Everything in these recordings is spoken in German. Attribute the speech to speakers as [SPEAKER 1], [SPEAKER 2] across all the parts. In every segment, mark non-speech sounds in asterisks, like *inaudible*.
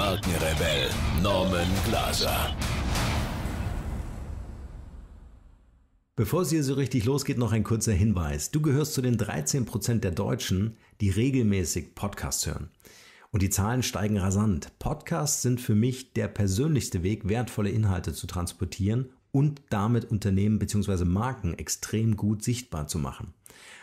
[SPEAKER 1] Markenrebell Norman
[SPEAKER 2] Glaser.
[SPEAKER 1] Bevor es hier so richtig losgeht, noch ein kurzer Hinweis. Du gehörst zu den 13% der Deutschen, die regelmäßig Podcasts hören. Und die Zahlen steigen rasant. Podcasts sind für mich der persönlichste Weg, wertvolle Inhalte zu transportieren und damit Unternehmen bzw. Marken extrem gut sichtbar zu machen.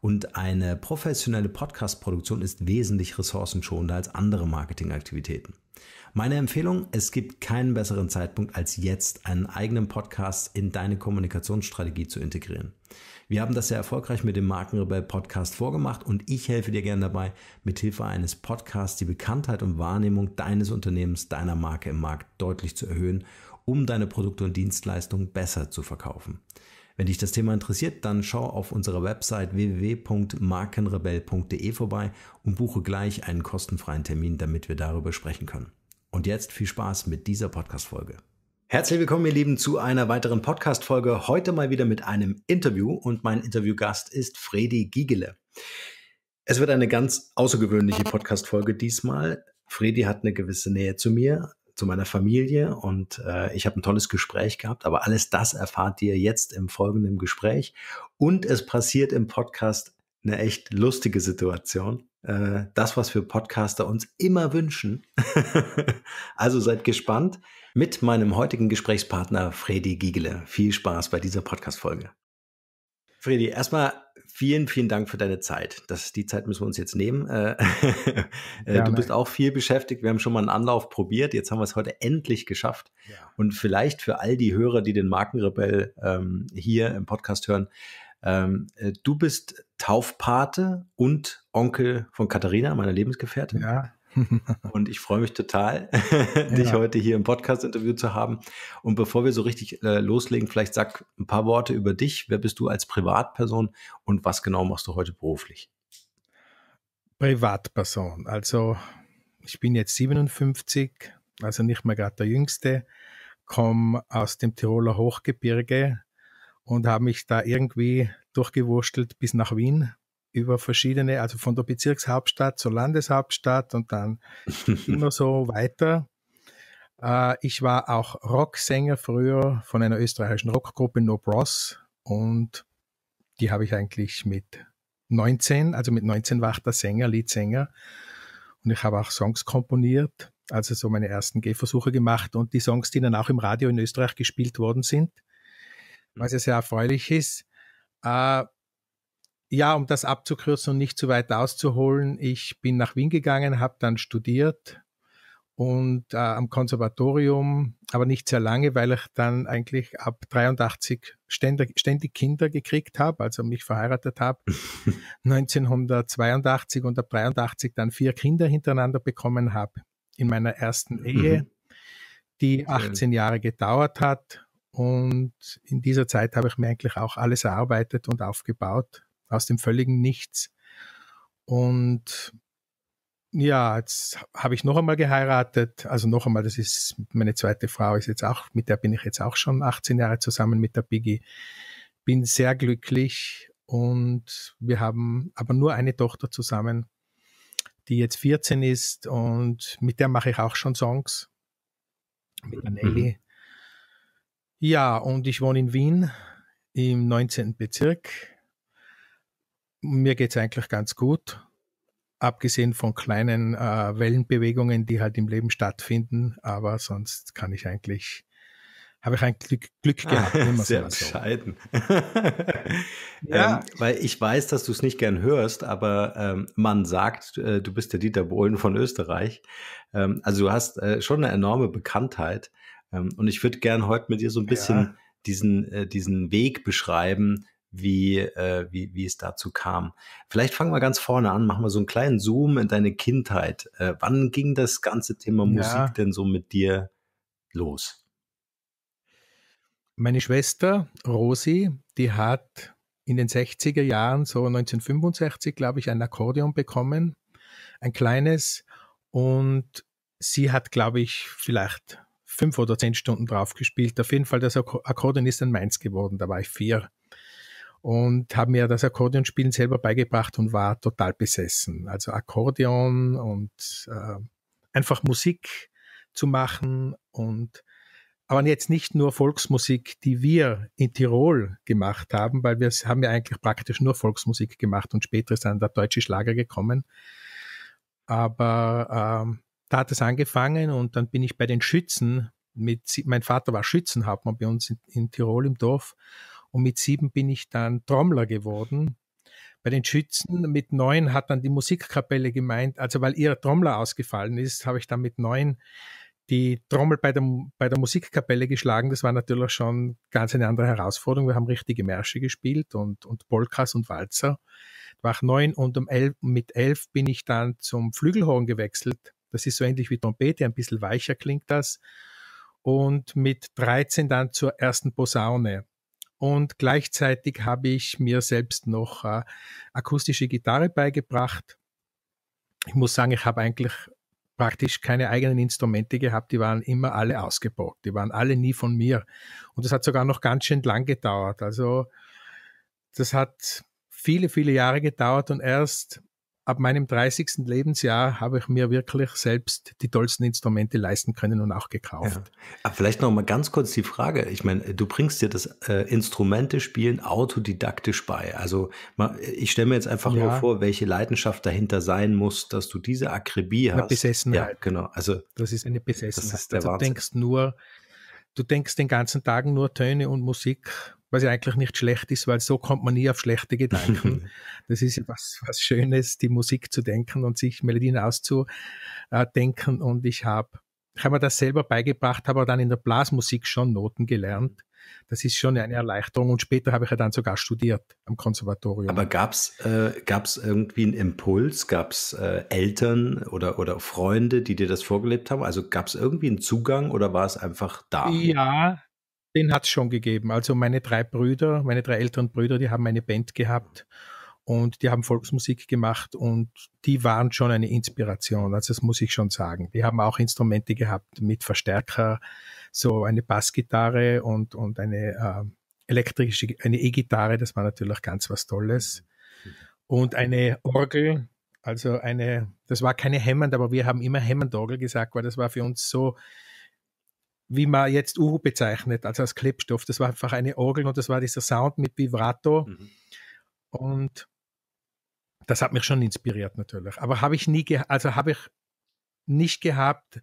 [SPEAKER 1] Und eine professionelle Podcast-Produktion ist wesentlich ressourcenschonender als andere Marketingaktivitäten. Meine Empfehlung, es gibt keinen besseren Zeitpunkt als jetzt, einen eigenen Podcast in deine Kommunikationsstrategie zu integrieren. Wir haben das sehr erfolgreich mit dem Markenrebell Podcast vorgemacht und ich helfe dir gerne dabei, mithilfe eines Podcasts die Bekanntheit und Wahrnehmung deines Unternehmens, deiner Marke im Markt deutlich zu erhöhen, um deine Produkte und Dienstleistungen besser zu verkaufen. Wenn dich das Thema interessiert, dann schau auf unserer Website www.markenrebell.de vorbei und buche gleich einen kostenfreien Termin, damit wir darüber sprechen können. Und jetzt viel Spaß mit dieser Podcast-Folge. Herzlich willkommen, ihr Lieben, zu einer weiteren Podcast-Folge. Heute mal wieder mit einem Interview und mein Interviewgast ist Fredi Giegele. Es wird eine ganz außergewöhnliche Podcast-Folge diesmal. Fredi hat eine gewisse Nähe zu mir, zu meiner Familie und äh, ich habe ein tolles Gespräch gehabt. Aber alles das erfahrt ihr jetzt im folgenden Gespräch. Und es passiert im Podcast eine echt lustige Situation. Äh, das, was wir Podcaster uns immer wünschen. *laughs* also seid gespannt mit meinem heutigen Gesprächspartner Freddy Giegele. Viel Spaß bei dieser Podcast-Folge. Freddy, erstmal Vielen, vielen Dank für deine Zeit. Das, die Zeit müssen wir uns jetzt nehmen. Äh, *laughs* äh, du bist auch viel beschäftigt. Wir haben schon mal einen Anlauf probiert. Jetzt haben wir es heute endlich geschafft. Ja. Und vielleicht für all die Hörer, die den Markenrebell ähm, hier im Podcast hören, ähm, äh, du bist Taufpate und Onkel von Katharina, meiner Lebensgefährtin. Ja. *laughs* und ich freue mich total, *laughs* dich ja. heute hier im Podcast-Interview zu haben. Und bevor wir so richtig äh, loslegen, vielleicht sag ein paar Worte über dich. Wer bist du als Privatperson und was genau machst du heute beruflich?
[SPEAKER 2] Privatperson. Also ich bin jetzt 57, also nicht mehr gerade der Jüngste, komme aus dem Tiroler Hochgebirge und habe mich da irgendwie durchgewurstelt bis nach Wien über verschiedene, also von der Bezirkshauptstadt zur Landeshauptstadt und dann *laughs* immer so weiter. Äh, ich war auch Rocksänger früher von einer österreichischen Rockgruppe No Bros und die habe ich eigentlich mit 19, also mit 19 war ich der Sänger, Liedsänger und ich habe auch Songs komponiert, also so meine ersten Gehversuche gemacht und die Songs, die dann auch im Radio in Österreich gespielt worden sind, was ja sehr erfreulich ist. Äh, ja, um das abzukürzen und nicht zu weit auszuholen, ich bin nach Wien gegangen, habe dann studiert und äh, am Konservatorium, aber nicht sehr lange, weil ich dann eigentlich ab 83 ständig, ständig Kinder gekriegt habe, also mich verheiratet habe, *laughs* 1982 und ab 83 dann vier Kinder hintereinander bekommen habe in meiner ersten mhm. Ehe, mhm. die 18 Jahre gedauert hat. Und in dieser Zeit habe ich mir eigentlich auch alles erarbeitet und aufgebaut aus dem völligen Nichts. Und ja, jetzt habe ich noch einmal geheiratet. Also noch einmal, das ist meine zweite Frau, ist jetzt auch, mit der bin ich jetzt auch schon 18 Jahre zusammen mit der Biggie. Bin sehr glücklich und wir haben aber nur eine Tochter zusammen, die jetzt 14 ist und mit der mache ich auch schon Songs. Mit der mhm. Nelly. Ja, und ich wohne in Wien im 19. Bezirk mir geht es eigentlich ganz gut, abgesehen von kleinen äh, Wellenbewegungen, die halt im Leben stattfinden, aber sonst kann ich eigentlich habe ich ein Glück, Glück ah, gehabt. Ah, sehr
[SPEAKER 1] bescheiden. So. *laughs* Ähm, ja. Ähm, weil ich weiß, dass du es nicht gern hörst, aber ähm, man sagt, äh, du bist der Dieter Bohlen von Österreich. Ähm, also du hast äh, schon eine enorme Bekanntheit. Ähm, und ich würde gern heute mit dir so ein bisschen ja. diesen, äh, diesen Weg beschreiben, wie, äh, wie, wie es dazu kam. Vielleicht fangen wir ganz vorne an, machen wir so einen kleinen Zoom in deine Kindheit. Äh, wann ging das ganze Thema ja. Musik denn so mit dir
[SPEAKER 2] los? Meine Schwester Rosi, die hat in den 60er Jahren, so 1965, glaube ich, ein Akkordeon bekommen, ein kleines. Und sie hat, glaube ich, vielleicht fünf oder zehn Stunden drauf gespielt. Auf jeden Fall, das Akkordeon ist dann meins geworden, da war ich vier und habe mir das Akkordeonspielen selber beigebracht und war total besessen. Also Akkordeon und äh, einfach Musik zu machen und aber jetzt nicht nur Volksmusik, die wir in Tirol gemacht haben, weil wir haben ja eigentlich praktisch nur Volksmusik gemacht und später ist dann der deutsche Schlager gekommen. Aber ähm, da hat es angefangen und dann bin ich bei den Schützen mit, mein Vater war Schützenhauptmann bei uns in, in Tirol im Dorf und mit sieben bin ich dann Trommler geworden. Bei den Schützen mit neun hat dann die Musikkapelle gemeint, also weil ihr Trommler ausgefallen ist, habe ich dann mit neun die Trommel bei der, bei der Musikkapelle geschlagen. Das war natürlich schon ganz eine andere Herausforderung. Wir haben richtige Märsche gespielt und, und Polkas und Walzer. Nach neun und um elf, mit elf bin ich dann zum Flügelhorn gewechselt. Das ist so ähnlich wie Trompete, ein bisschen weicher klingt das. Und mit 13 dann zur ersten Posaune und gleichzeitig habe ich mir selbst noch äh, akustische Gitarre beigebracht. Ich muss sagen, ich habe eigentlich praktisch keine eigenen Instrumente gehabt, die waren immer alle ausgeborgt, die waren alle nie von mir. Und das hat sogar noch ganz schön lang gedauert. Also das hat viele, viele Jahre gedauert und erst ab meinem 30. Lebensjahr habe ich mir wirklich selbst die tollsten Instrumente leisten können und auch gekauft.
[SPEAKER 1] Ja. Aber vielleicht noch mal ganz kurz die Frage. Ich meine, du bringst dir das äh, Instrumente spielen autodidaktisch bei. Also ich stelle mir jetzt einfach ja. nur vor, welche Leidenschaft dahinter sein muss, dass du diese Akribie eine hast. Besessenheit. Ja, genau. Also
[SPEAKER 2] das ist eine Besessenheit. Das ist der also, du denkst nur, du denkst den ganzen Tag nur Töne und Musik was ja eigentlich nicht schlecht ist, weil so kommt man nie auf schlechte Gedanken. *laughs* das ist ja was, was Schönes, die Musik zu denken und sich Melodien auszudenken. Und ich habe ich hab mir das selber beigebracht, habe dann in der Blasmusik schon Noten gelernt. Das ist schon eine Erleichterung und später habe ich ja dann sogar studiert am Konservatorium.
[SPEAKER 1] Aber gab es äh, irgendwie einen Impuls? Gab es äh, Eltern oder, oder Freunde, die dir das vorgelebt haben? Also gab es irgendwie einen Zugang oder war es einfach
[SPEAKER 2] da? Ja, den hat es schon gegeben. Also meine drei Brüder, meine drei älteren Brüder, die haben eine Band gehabt und die haben Volksmusik gemacht und die waren schon eine Inspiration. Also das muss ich schon sagen. Die haben auch Instrumente gehabt mit Verstärker, so eine Bassgitarre und, und eine äh, elektrische, eine E-Gitarre. Das war natürlich ganz was Tolles. Und eine Orgel, also eine, das war keine Hammond, aber wir haben immer Hammond-Orgel gesagt, weil das war für uns so wie man jetzt Uhu bezeichnet, also als Klebstoff. Das war einfach eine Orgel und das war dieser Sound mit Vibrato. Mhm. Und das hat mich schon inspiriert natürlich. Aber habe ich nie, also habe ich nicht gehabt.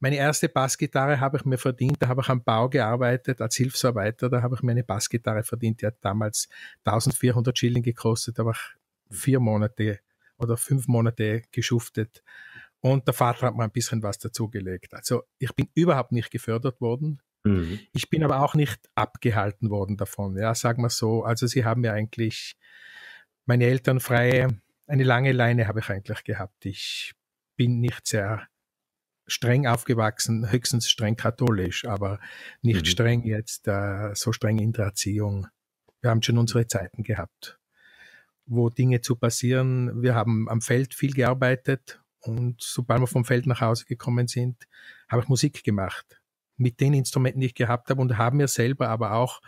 [SPEAKER 2] Meine erste Bassgitarre habe ich mir verdient, da habe ich am Bau gearbeitet, als Hilfsarbeiter, da habe ich mir eine Bassgitarre verdient, die hat damals 1400 Schilling gekostet, da habe ich mhm. vier Monate oder fünf Monate geschuftet und der Vater hat mir ein bisschen was dazugelegt. Also ich bin überhaupt nicht gefördert worden. Mhm. Ich bin aber auch nicht abgehalten worden davon. Ja, sagen wir so. Also sie haben mir ja eigentlich meine Eltern frei. eine lange Leine habe ich eigentlich gehabt. Ich bin nicht sehr streng aufgewachsen, höchstens streng katholisch, aber nicht mhm. streng jetzt, äh, so streng in der Erziehung. Wir haben schon unsere Zeiten gehabt, wo Dinge zu passieren. Wir haben am Feld viel gearbeitet und sobald wir vom Feld nach Hause gekommen sind, habe ich Musik gemacht. Mit den Instrumenten, die ich gehabt habe und habe mir selber aber auch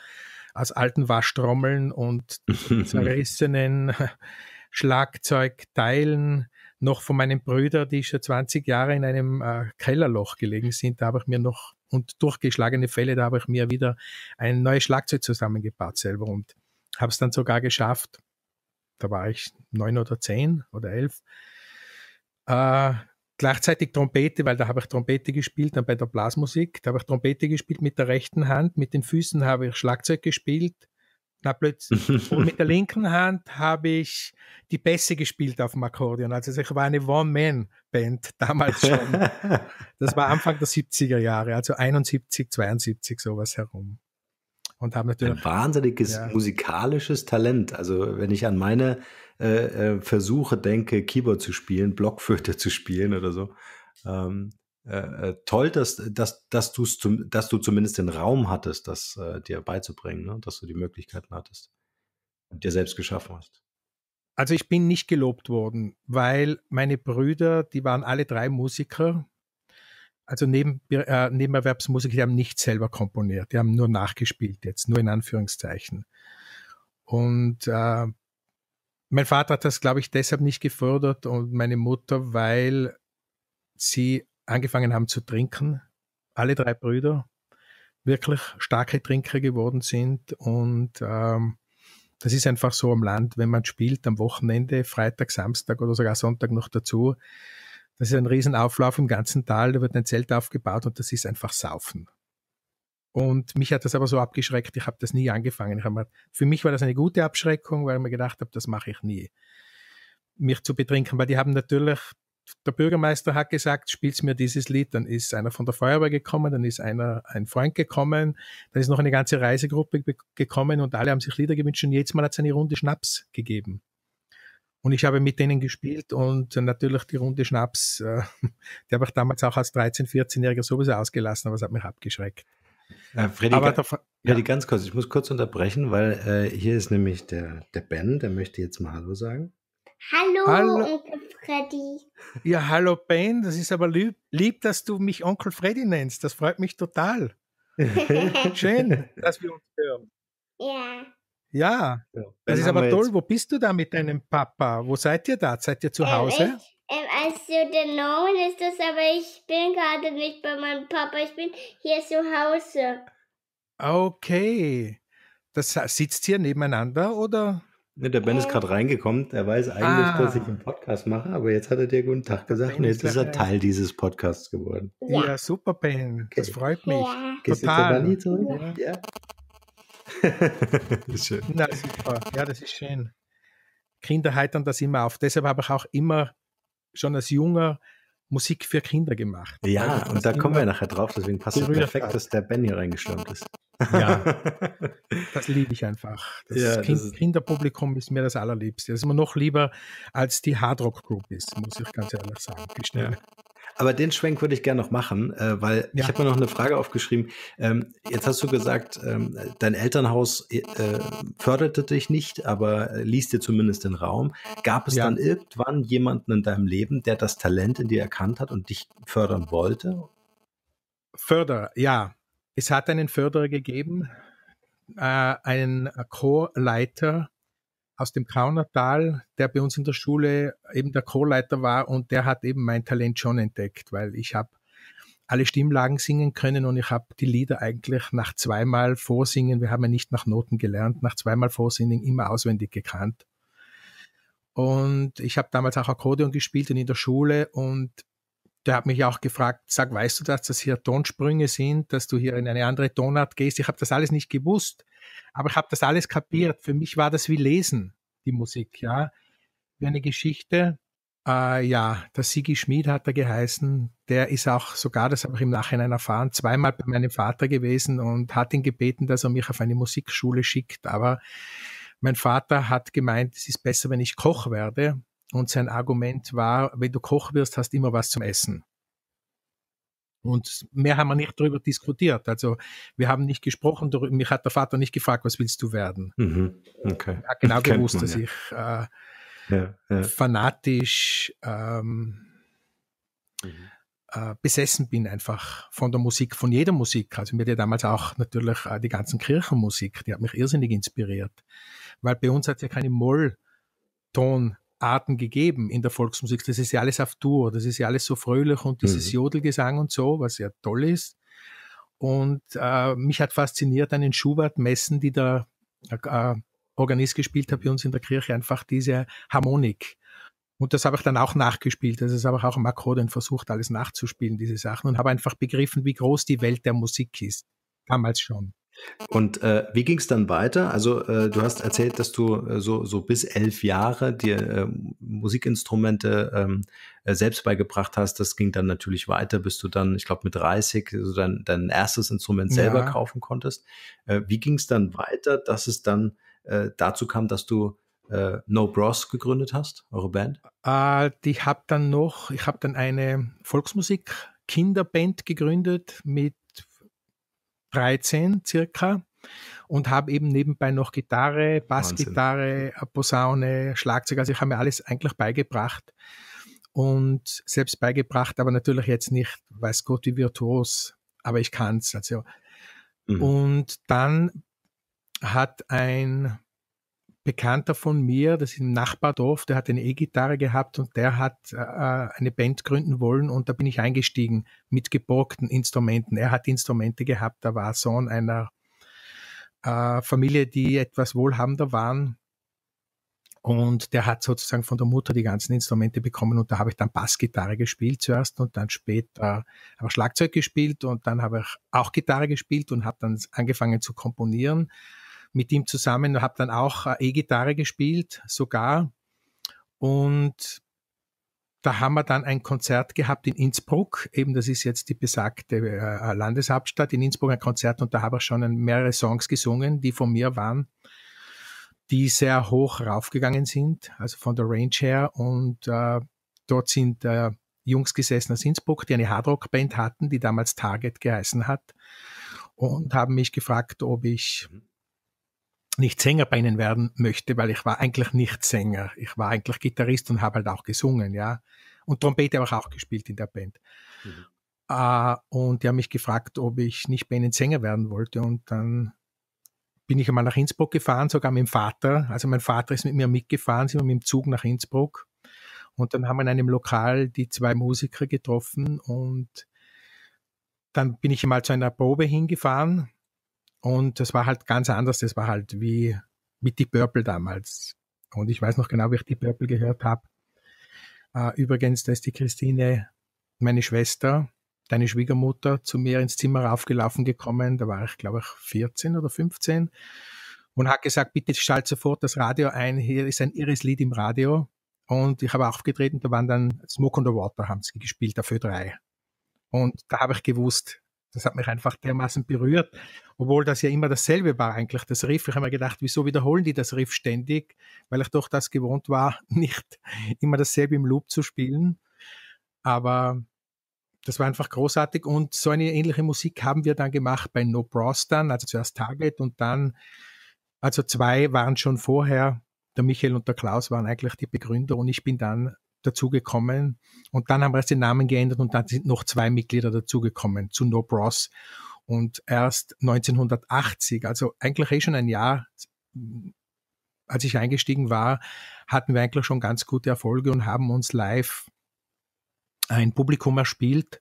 [SPEAKER 2] aus alten Waschtrommeln und *laughs* zerrissenen *laughs* Schlagzeugteilen noch von meinen Brüdern, die schon 20 Jahre in einem äh, Kellerloch gelegen sind, da habe ich mir noch und durchgeschlagene Fälle, da habe ich mir wieder ein neues Schlagzeug zusammengebaut selber und habe es dann sogar geschafft. Da war ich neun oder zehn oder elf, äh, gleichzeitig Trompete, weil da habe ich Trompete gespielt, dann bei der Blasmusik, da habe ich Trompete gespielt mit der rechten Hand, mit den Füßen habe ich Schlagzeug gespielt, na plötzlich. *laughs* Und mit der linken Hand habe ich die Bässe gespielt auf dem Akkordeon. Also, also ich war eine One-Man-Band *laughs* damals schon. *laughs* das war Anfang der 70er Jahre, also 71, 72, sowas herum und haben natürlich ein wahnsinniges ja.
[SPEAKER 1] musikalisches Talent. Also wenn ich an meine äh, äh, Versuche denke, Keyboard zu spielen, Blockflöte zu spielen oder so, ähm, äh, äh toll, dass, dass, dass, du's zum, dass du zumindest den Raum hattest, das äh, dir beizubringen, ne? dass du die Möglichkeiten hattest und dir selbst geschaffen hast.
[SPEAKER 2] Also ich bin nicht gelobt worden, weil meine Brüder, die waren alle drei Musiker also neben, äh, Nebenerwerbsmusik, die haben nicht selber komponiert, die haben nur nachgespielt jetzt, nur in Anführungszeichen. Und äh, mein Vater hat das, glaube ich, deshalb nicht gefördert und meine Mutter, weil sie angefangen haben zu trinken, alle drei Brüder wirklich starke Trinker geworden sind und ähm, das ist einfach so am Land, wenn man spielt am Wochenende, Freitag, Samstag oder sogar Sonntag noch dazu, das ist ein Riesenauflauf im ganzen Tal, da wird ein Zelt aufgebaut und das ist einfach Saufen. Und mich hat das aber so abgeschreckt, ich habe das nie angefangen. Mal, für mich war das eine gute Abschreckung, weil ich mir gedacht habe, das mache ich nie. Mich zu betrinken, weil die haben natürlich, der Bürgermeister hat gesagt, spielst mir dieses Lied, dann ist einer von der Feuerwehr gekommen, dann ist einer, ein Freund gekommen, dann ist noch eine ganze Reisegruppe gekommen und alle haben sich Lieder gewünscht und jedes Mal hat es eine Runde Schnaps gegeben. Und ich habe mit denen gespielt und natürlich die Runde Schnaps, äh, *laughs* die habe ich damals auch als 13-, 14-Jähriger sowieso ausgelassen, aber es hat mich abgeschreckt.
[SPEAKER 1] Äh, Freddy, aber davon, Freddy, ganz kurz, ich muss kurz unterbrechen, weil äh, hier ist nämlich
[SPEAKER 2] der, der Ben, der möchte jetzt mal Hallo sagen.
[SPEAKER 1] Hallo, hallo, Onkel Freddy.
[SPEAKER 2] Ja, hallo Ben, das ist aber lieb, lieb, dass du mich Onkel Freddy nennst. Das freut mich total. *laughs* Schön,
[SPEAKER 1] dass wir uns hören. Ja.
[SPEAKER 2] Ja, ja das ist aber toll. Wo bist du da mit deinem Papa? Wo seid ihr da? Seid ihr zu äh, Hause?
[SPEAKER 1] ich, ähm, also der Name ist das, aber ich bin gerade nicht bei meinem Papa. Ich bin hier zu Hause.
[SPEAKER 2] Okay. Das sitzt hier nebeneinander oder?
[SPEAKER 1] Ne, der Ben ist gerade reingekommen. Er weiß eigentlich, ah. dass ich einen Podcast mache, aber jetzt hat er dir guten Tag gesagt und jetzt ist er Teil dieses Podcasts geworden. Ja, ja
[SPEAKER 2] super, Ben. Das freut mich.
[SPEAKER 1] Ja. Total. Gehst du zur zurück? Ja. ja
[SPEAKER 2] schön. Na, super. Ja, das ist schön. Kinder heitern das immer auf. Deshalb habe ich auch immer schon als junger Musik für Kinder gemacht. Ja, also, und da kommen wir nachher
[SPEAKER 1] drauf, deswegen passt es perfekt, dass der Ben hier reingestürmt ist. Ja,
[SPEAKER 2] *laughs* das liebe ich einfach. Das, ja, kind, das ist Kinderpublikum ist mir das Allerliebste. Das ist mir noch lieber, als die Hardrock Group ist, muss ich ganz ehrlich sagen. Ja.
[SPEAKER 1] Aber den Schwenk würde ich gerne noch machen, äh, weil ja. ich habe mir noch eine Frage aufgeschrieben. Ähm, jetzt hast du gesagt, ähm, dein Elternhaus äh, förderte dich nicht, aber ließ dir zumindest den Raum. Gab es ja. dann irgendwann jemanden in deinem Leben, der das Talent in dir erkannt hat und dich fördern wollte?
[SPEAKER 2] Förderer, ja. Es hat einen Förderer gegeben, äh, einen Chorleiter, aus dem Kaunertal, der bei uns in der Schule eben der Co-Leiter war und der hat eben mein Talent schon entdeckt, weil ich habe alle Stimmlagen singen können und ich habe die Lieder eigentlich nach zweimal Vorsingen, wir haben ja nicht nach Noten gelernt, nach zweimal Vorsingen immer auswendig gekannt. Und ich habe damals auch Akkordeon gespielt und in der Schule und der hat mich auch gefragt, sag, weißt du, dass das hier Tonsprünge sind, dass du hier in eine andere Tonart gehst? Ich habe das alles nicht gewusst. Aber ich habe das alles kapiert. Für mich war das wie Lesen, die Musik, ja. Wie eine Geschichte. Äh, ja, der Sigi Schmid hat er geheißen. Der ist auch sogar, das habe ich im Nachhinein erfahren, zweimal bei meinem Vater gewesen und hat ihn gebeten, dass er mich auf eine Musikschule schickt. Aber mein Vater hat gemeint, es ist besser, wenn ich Koch werde. Und sein Argument war, wenn du Koch wirst, hast du immer was zum Essen. Und mehr haben wir nicht darüber diskutiert. Also wir haben nicht gesprochen, mich hat der Vater nicht gefragt, was willst du werden?
[SPEAKER 1] Mhm. Okay. Er hat genau gewusst, *laughs* dass ja. ich
[SPEAKER 2] äh, ja, ja. fanatisch ähm, mhm. äh, besessen bin einfach von der Musik, von jeder Musik. Also mir hat damals auch natürlich äh, die ganzen Kirchenmusik, die hat mich irrsinnig inspiriert. Weil bei uns hat ja keine Mollton Arten gegeben in der Volksmusik. Das ist ja alles auf Tour, das ist ja alles so fröhlich und dieses mhm. Jodelgesang und so, was ja toll ist. Und äh, mich hat fasziniert an den Schubert-Messen, die der äh, Organist gespielt hat bei uns in der Kirche, einfach diese Harmonik. Und das habe ich dann auch nachgespielt. Das ist aber auch im Akkordeon versucht, alles nachzuspielen, diese Sachen. Und habe einfach begriffen, wie groß die Welt der Musik ist. Damals schon.
[SPEAKER 1] Und äh, wie ging es dann weiter? Also äh, du hast erzählt, dass du äh, so, so bis elf Jahre dir ähm, Musikinstrumente ähm, äh, selbst beigebracht hast. Das ging dann natürlich weiter, bis du dann, ich glaube, mit 30 so dein, dein erstes Instrument selber ja. kaufen konntest. Äh, wie ging es dann weiter, dass es dann äh, dazu kam, dass du No Bros gegründet hast, eure Band?
[SPEAKER 2] ich habe dann noch, ich habe dann eine Volksmusik Kinderband gegründet mit 13 circa und habe eben nebenbei noch Gitarre, Bassgitarre, Posaune, Schlagzeug. Also ich habe mir alles eigentlich beigebracht und selbst beigebracht, aber natürlich jetzt nicht, weiß Gott, wie virtuos, aber ich kann es. Also. Mhm. Und dann hat ein Bekannter von mir, das ist im Nachbardorf, der hat eine E-Gitarre gehabt und der hat äh, äh, eine Band gründen wollen und da bin ich eingestiegen mit geborgten Instrumenten. Er hat Instrumente gehabt, da war Sohn einer äh, Familie, die etwas wohlhabender waren und der hat sozusagen von der Mutter die ganzen Instrumente bekommen und da habe ich dann Bassgitarre gespielt zuerst und dann später äh, habe ich Schlagzeug gespielt und dann habe ich auch Gitarre gespielt und habe dann angefangen zu komponieren mit ihm zusammen, habe dann auch äh, E-Gitarre gespielt, sogar. Und da haben wir dann ein Konzert gehabt in Innsbruck. Eben, das ist jetzt die besagte äh, Landeshauptstadt in Innsbruck, ein Konzert. Und da habe ich schon mehrere Songs gesungen, die von mir waren, die sehr hoch raufgegangen sind, also von der Range her. Und äh, dort sind äh, Jungs gesessen aus Innsbruck, die eine Hardrock-Band hatten, die damals Target geheißen hat. Und haben mich gefragt, ob ich mhm nicht Sänger bennen werden möchte, weil ich war eigentlich nicht Sänger. Ich war eigentlich Gitarrist und habe halt auch gesungen, ja. Und Trompete habe ich auch gespielt in der Band. Mhm. Uh, und die haben mich gefragt, ob ich nicht bennen Sänger werden wollte. Und dann bin ich einmal nach Innsbruck gefahren, sogar mit dem Vater. Also mein Vater ist mit mir mitgefahren, sind wir mit dem Zug nach Innsbruck. Und dann haben wir in einem Lokal die zwei Musiker getroffen und dann bin ich mal zu einer Probe hingefahren und das war halt ganz anders. Das war halt wie mit die Purple damals. Und ich weiß noch genau, wie ich die Purple gehört habe. Äh, übrigens, da ist die Christine, meine Schwester, deine Schwiegermutter, zu mir ins Zimmer raufgelaufen gekommen. Da war ich, glaube ich, 14 oder 15 und hat gesagt, bitte schalt sofort das Radio ein. Hier ist ein irres Lied im Radio. Und ich habe aufgetreten, da waren dann Smoke on the Water, haben sie gespielt auf Ö3. Und da habe ich gewusst, das hat mich einfach dermaßen berührt, obwohl das ja immer dasselbe war eigentlich, das Riff. Ich habe mir gedacht, wieso wiederholen die das Riff ständig, weil ich doch das gewohnt war, *laughs* nicht immer dasselbe im Loop zu spielen. Aber das war einfach großartig und so eine ähnliche Musik haben wir dann gemacht bei No Bros dann, also zuerst Target und dann, also zwei waren schon vorher, der Michael und der Klaus waren eigentlich die Begründer und ich bin dann dazugekommen. Und dann haben wir erst den Namen geändert und dann sind noch zwei Mitglieder dazugekommen zu No Bros. Und erst 1980, also eigentlich eh schon ein Jahr, als ich eingestiegen war, hatten wir eigentlich schon ganz gute Erfolge und haben uns live ein Publikum erspielt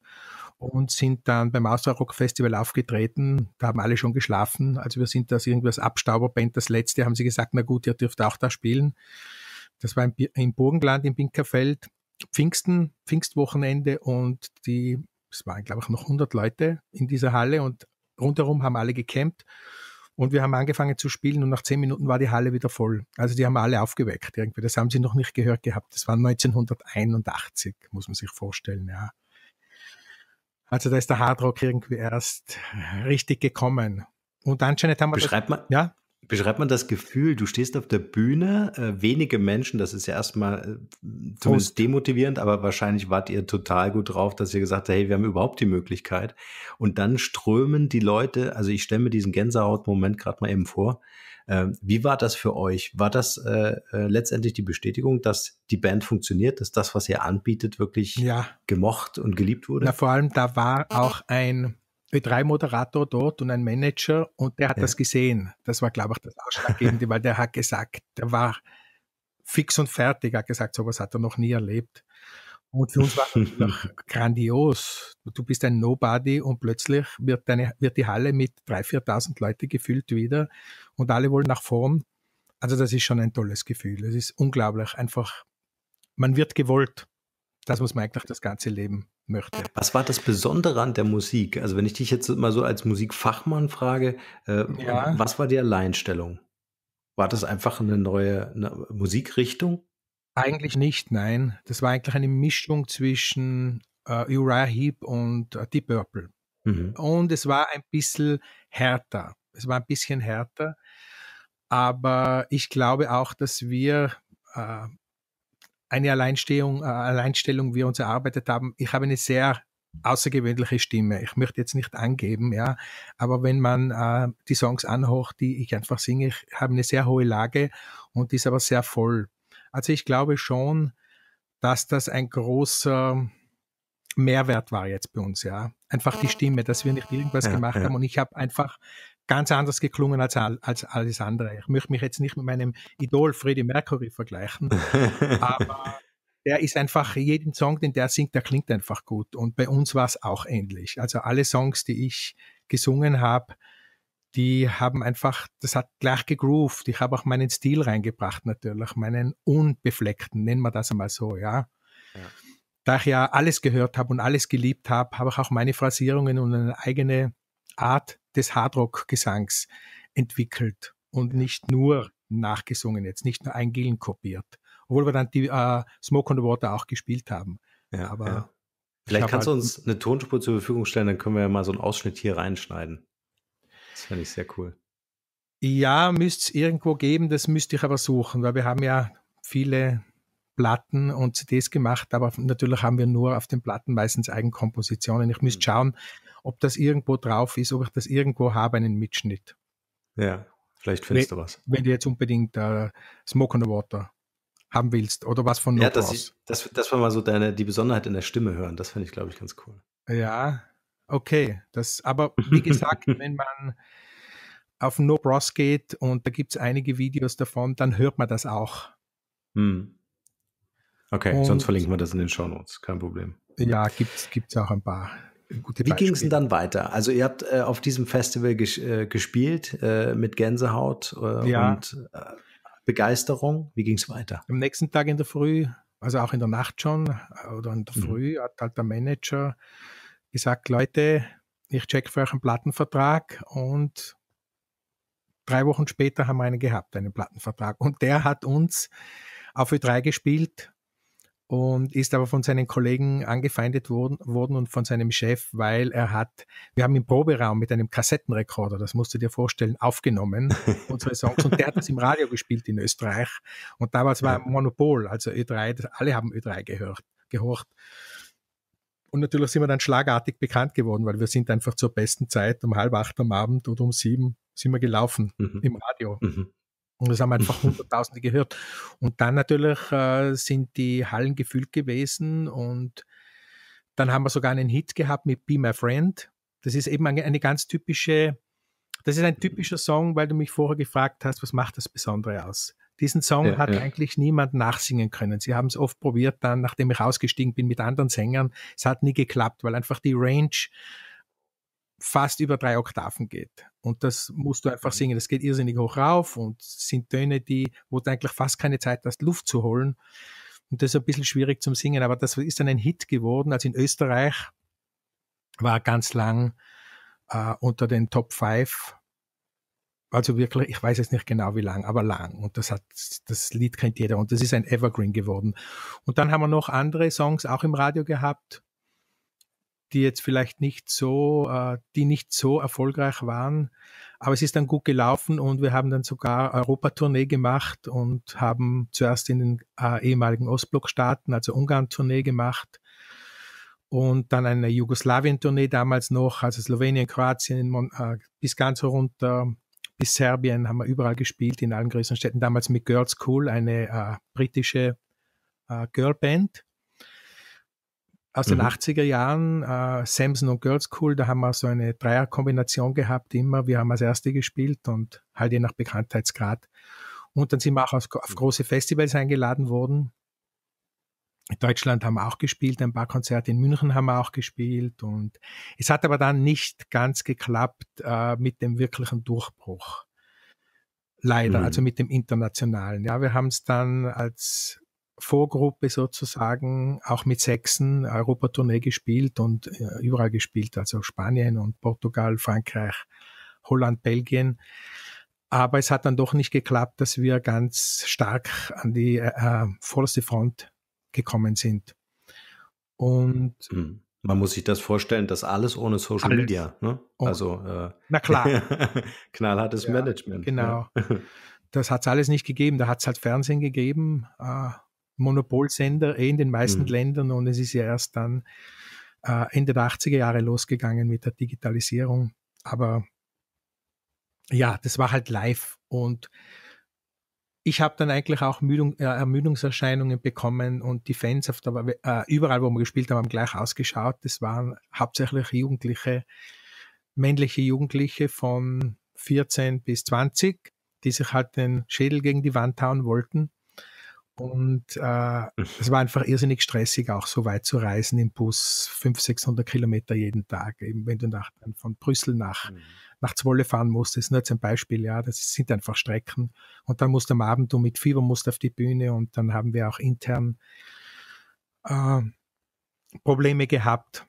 [SPEAKER 2] und sind dann beim Austria Rock Festival aufgetreten. Da haben alle schon geschlafen. Also wir sind das irgendwas Abstauberband. Das letzte haben sie gesagt, na gut, ihr dürft auch da spielen. Das war im, Burgenland, im Binkerfeld, Pfingsten, Pfingstwochenende und die, es waren glaube ich noch 100 Leute in dieser Halle und rundherum haben alle gecampt und wir haben angefangen zu spielen und nach 10 Minuten war die Halle wieder voll. Also die haben alle aufgeweckt irgendwie, das haben sie noch nicht gehört gehabt. Das war 1981, muss man sich vorstellen, ja. Also da ist der Hardrock irgendwie erst richtig gekommen. Und anscheinend haben wir. Beschreibt das, man, ja?
[SPEAKER 1] Beschreibt man das Gefühl, du stehst auf der Bühne, äh, wenige Menschen, das ist ja erstmal äh, zumindest Post. demotivierend, aber wahrscheinlich wart ihr total gut drauf, dass ihr gesagt habt, hey, wir haben überhaupt die Möglichkeit. Und dann strömen die Leute, also ich stelle mir diesen Gänsehautmoment gerade mal eben vor. Äh, wie war das für euch? War das äh, äh, letztendlich die Bestätigung, dass die Band funktioniert, dass das, was ihr anbietet, wirklich ja. gemocht und geliebt wurde? Na, vor
[SPEAKER 2] allem, da war auch ein Ö3-Moderator dort und ein Manager und der hat ja. das gesehen. Das war, glaube ich, das Ausschlaggebende, *laughs* weil der hat gesagt, der war fix und fertig, hat gesagt, sowas hat er noch nie erlebt. Und für uns war das *laughs* grandios. Du bist ein Nobody und plötzlich wird, deine, wird die Halle mit 3.000, 4.000 Leuten gefüllt wieder und alle wollen nach vorn. Also das ist schon ein tolles Gefühl. Es ist unglaublich. Einfach, man wird gewollt das, was man eigentlich das ganze Leben
[SPEAKER 1] möchte. Was war das Besondere an der Musik? Also wenn ich dich jetzt mal so als Musikfachmann frage, äh, ja. was war die Alleinstellung? War das einfach eine neue eine Musikrichtung?
[SPEAKER 2] Eigentlich nicht, nein. Das war eigentlich eine Mischung zwischen äh, Uriah Heep und äh, Deep Purple. Mhm. Und es war ein bisschen härter. Es war ein bisschen härter. Aber ich glaube auch, dass wir äh, eine äh, Alleinstellung, Alleinstellung wir uns erarbeitet haben. Ich habe eine sehr außergewöhnliche Stimme. Ich möchte jetzt nicht angeben, ja, aber wenn man äh, die Songs anhocht, die ich einfach singe, ich habe eine sehr hohe Lage und die ist aber sehr voll. Also ich glaube schon, dass das ein großer Mehrwert war jetzt bei uns, ja. Einfach die Stimme, dass wir nicht irgendwas ja, gemacht ja. haben und ich habe einfach ganz anders geklungen als, als alles andere. Ich möchte mich jetzt nicht mit meinem Idol Freddie Mercury vergleichen, *laughs* aber der ist einfach, jeden Song, den der singt, der klingt einfach gut. Und bei uns war es auch ähnlich. Also alle Songs, die ich gesungen habe, die haben einfach, das hat gleich gegroovt. Ich habe auch meinen Stil reingebracht natürlich, meinen unbefleckten, nennen wir das einmal so, ja. ja. Da ich ja alles gehört habe und alles geliebt habe, habe ich auch meine Phrasierungen und eine eigene Art des Hardrock-Gesangs entwickelt und nicht nur nachgesungen jetzt, nicht nur ein Gillen kopiert. Obwohl wir dann die äh, Smoke on the Water auch gespielt haben. Ja, Aber ja. Vielleicht kannst halt, du uns
[SPEAKER 1] eine Tonspur zur Verfügung stellen, dann können wir ja mal so einen Ausschnitt hier reinschneiden. Das fände ich sehr cool.
[SPEAKER 2] Ja, müsste es irgendwo geben, das müsste ich aber suchen, weil wir haben ja viele Platten und CDs gemacht, aber natürlich haben wir nur auf den Platten meistens Eigenkompositionen. Ich müsste mhm. schauen, ob das irgendwo drauf ist, ob ich das irgendwo habe, einen Mitschnitt. Ja, vielleicht findest wenn, du was. Wenn du jetzt unbedingt äh, Smoke on the Water haben willst oder was von Not Ja, dass, ich,
[SPEAKER 1] dass, dass wir mal so deine, die Besonderheit in der Stimme hören, das finde ich, glaube ich, ganz cool.
[SPEAKER 2] Ja, okay. Das, aber *laughs* wie gesagt, wenn man auf No Bros geht und da gibt es einige Videos davon, dann hört man das auch.
[SPEAKER 1] Hm. Okay, und sonst verlinken wir das in den Show Notes, kein Problem.
[SPEAKER 2] Ja, gibt es auch ein paar gute Wie ging
[SPEAKER 1] es denn dann weiter? Also ihr habt äh, auf diesem Festival ges äh, gespielt äh, mit Gänsehaut äh, ja. und äh,
[SPEAKER 2] Begeisterung.
[SPEAKER 1] Wie ging es weiter?
[SPEAKER 2] Am nächsten Tag in der Früh, also auch in der Nacht schon äh, oder in der mhm. Früh, mhm. hat halt der Manager gesagt, Leute, ich check für euch einen Plattenvertrag und drei Wochen später haben wir einen gehabt, einen Plattenvertrag. Und der hat uns auf Ö3 gespielt und ist aber von seinen Kollegen angefeindet worden, worden, und von seinem Chef, weil er hat, wir haben im Proberaum mit einem Kassettenrekorder, das musst du dir vorstellen, aufgenommen, *laughs* unsere Songs und der hat das im Radio gespielt in Österreich und damals war Monopol, also Ö3, alle haben Ö3 gehört, gehorcht. Und natürlich sind wir dann schlagartig bekannt geworden, weil wir sind einfach zur besten Zeit um halb acht am Abend oder um sieben sind wir gelaufen mhm. im Radio. Mhm. Und das haben *laughs* einfach Hunderttausende gehört. Und dann natürlich äh, sind die Hallen gefüllt gewesen und dann haben wir sogar einen Hit gehabt mit Be My Friend. Das ist eben eine, eine ganz typische, das ist ein typischer Song, weil du mich vorher gefragt hast, was macht das Besondere aus? Diesen Song ja, hat ja. eigentlich niemand nachsingen können. Sie haben es oft probiert, dann, nachdem ich ausgestiegen bin mit anderen Sängern. Es hat nie geklappt, weil einfach die Range fast über drei Oktaven geht. Und das musst du einfach mhm. singen. Das geht irrsinnig hoch rauf und sind Töne, die, wo du eigentlich fast keine Zeit hast, Luft zu holen. Und das ist ein bisschen schwierig zum Singen, aber das ist dann ein Hit geworden. Also in Österreich war ganz lang äh, unter den Top 5. Also wirklich, ich weiß jetzt nicht genau wie lang, aber lang. Und das hat, das Lied kennt jeder und das ist ein Evergreen geworden. Und dann haben wir noch andere Songs auch im Radio gehabt die jetzt vielleicht nicht so, äh, die nicht so erfolgreich waren. Aber es ist dann gut gelaufen und wir haben dann sogar Europa-Tournee gemacht und haben zuerst in den äh, ehemaligen Ostblockstaaten, also Ungarn-Tournee gemacht und dann eine Jugoslawien-Tournee damals noch, also Slowenien, Kroatien äh, bis ganz runter bis Serbien haben wir überall gespielt in allen größeren Städten. Damals mit Girls Cool, eine britische Girlband aus mhm. den 80er Jahren, äh, Samson und Girls School, da haben wir so eine Dreierkombination gehabt, immer. Wir haben als Erste gespielt und halt je nach Bekanntheitsgrad. Und dann sind wir auch auf, auf mhm. große Festivals eingeladen worden. In Deutschland haben wir auch gespielt, ein paar Konzerte in München haben wir auch gespielt und es hat aber dann nicht ganz geklappt äh, mit dem wirklichen Durchbruch. Leider, mhm. also mit dem internationalen. Ja, wir haben es dann als Vorgruppe sozusagen auch mit Sechsen Europatournee gespielt und äh, überall gespielt, also Spanien und Portugal, Frankreich, Holland, Belgien. Aber es hat dann doch nicht geklappt, dass wir ganz stark an die äh, äh vorderste Front gekommen sind. Und
[SPEAKER 1] hm. Man muss sich das vorstellen, das alles ohne Social alles. Media. Ne? Oh. Also äh, na klar, *laughs* knallhartes ja, Management.
[SPEAKER 2] Ne? Genau, ja. *laughs* das hat es alles nicht gegeben. Da hat es halt Fernsehen gegeben, äh, Monopolsender eh in den meisten mhm. Ländern und es ist ja erst dann äh, Ende der 80er Jahre losgegangen mit der Digitalisierung. Aber ja, das war halt live und ich habe dann eigentlich auch Müdung, äh, Ermüdungserscheinungen bekommen und die Fans auf der, äh, überall, wo wir gespielt haben, haben gleich ausgeschaut. Das waren hauptsächlich Jugendliche, männliche Jugendliche von 14 bis 20, die sich halt den Schädel gegen die Wand hauen wollten. Und äh, mhm. es war einfach irrsinnig stressig, auch so weit zu reisen im Bus, 500, 600 Kilometer jeden Tag, eben wenn du nach, von Brüssel nach, mhm. nach Zwolle fahren musst, das ist nur jetzt ein Beispiel, ja, das sind einfach Strecken. Und dann musst du am Abend, du mit Fieber musst auf die Bühne und dann haben wir auch intern äh, Probleme gehabt,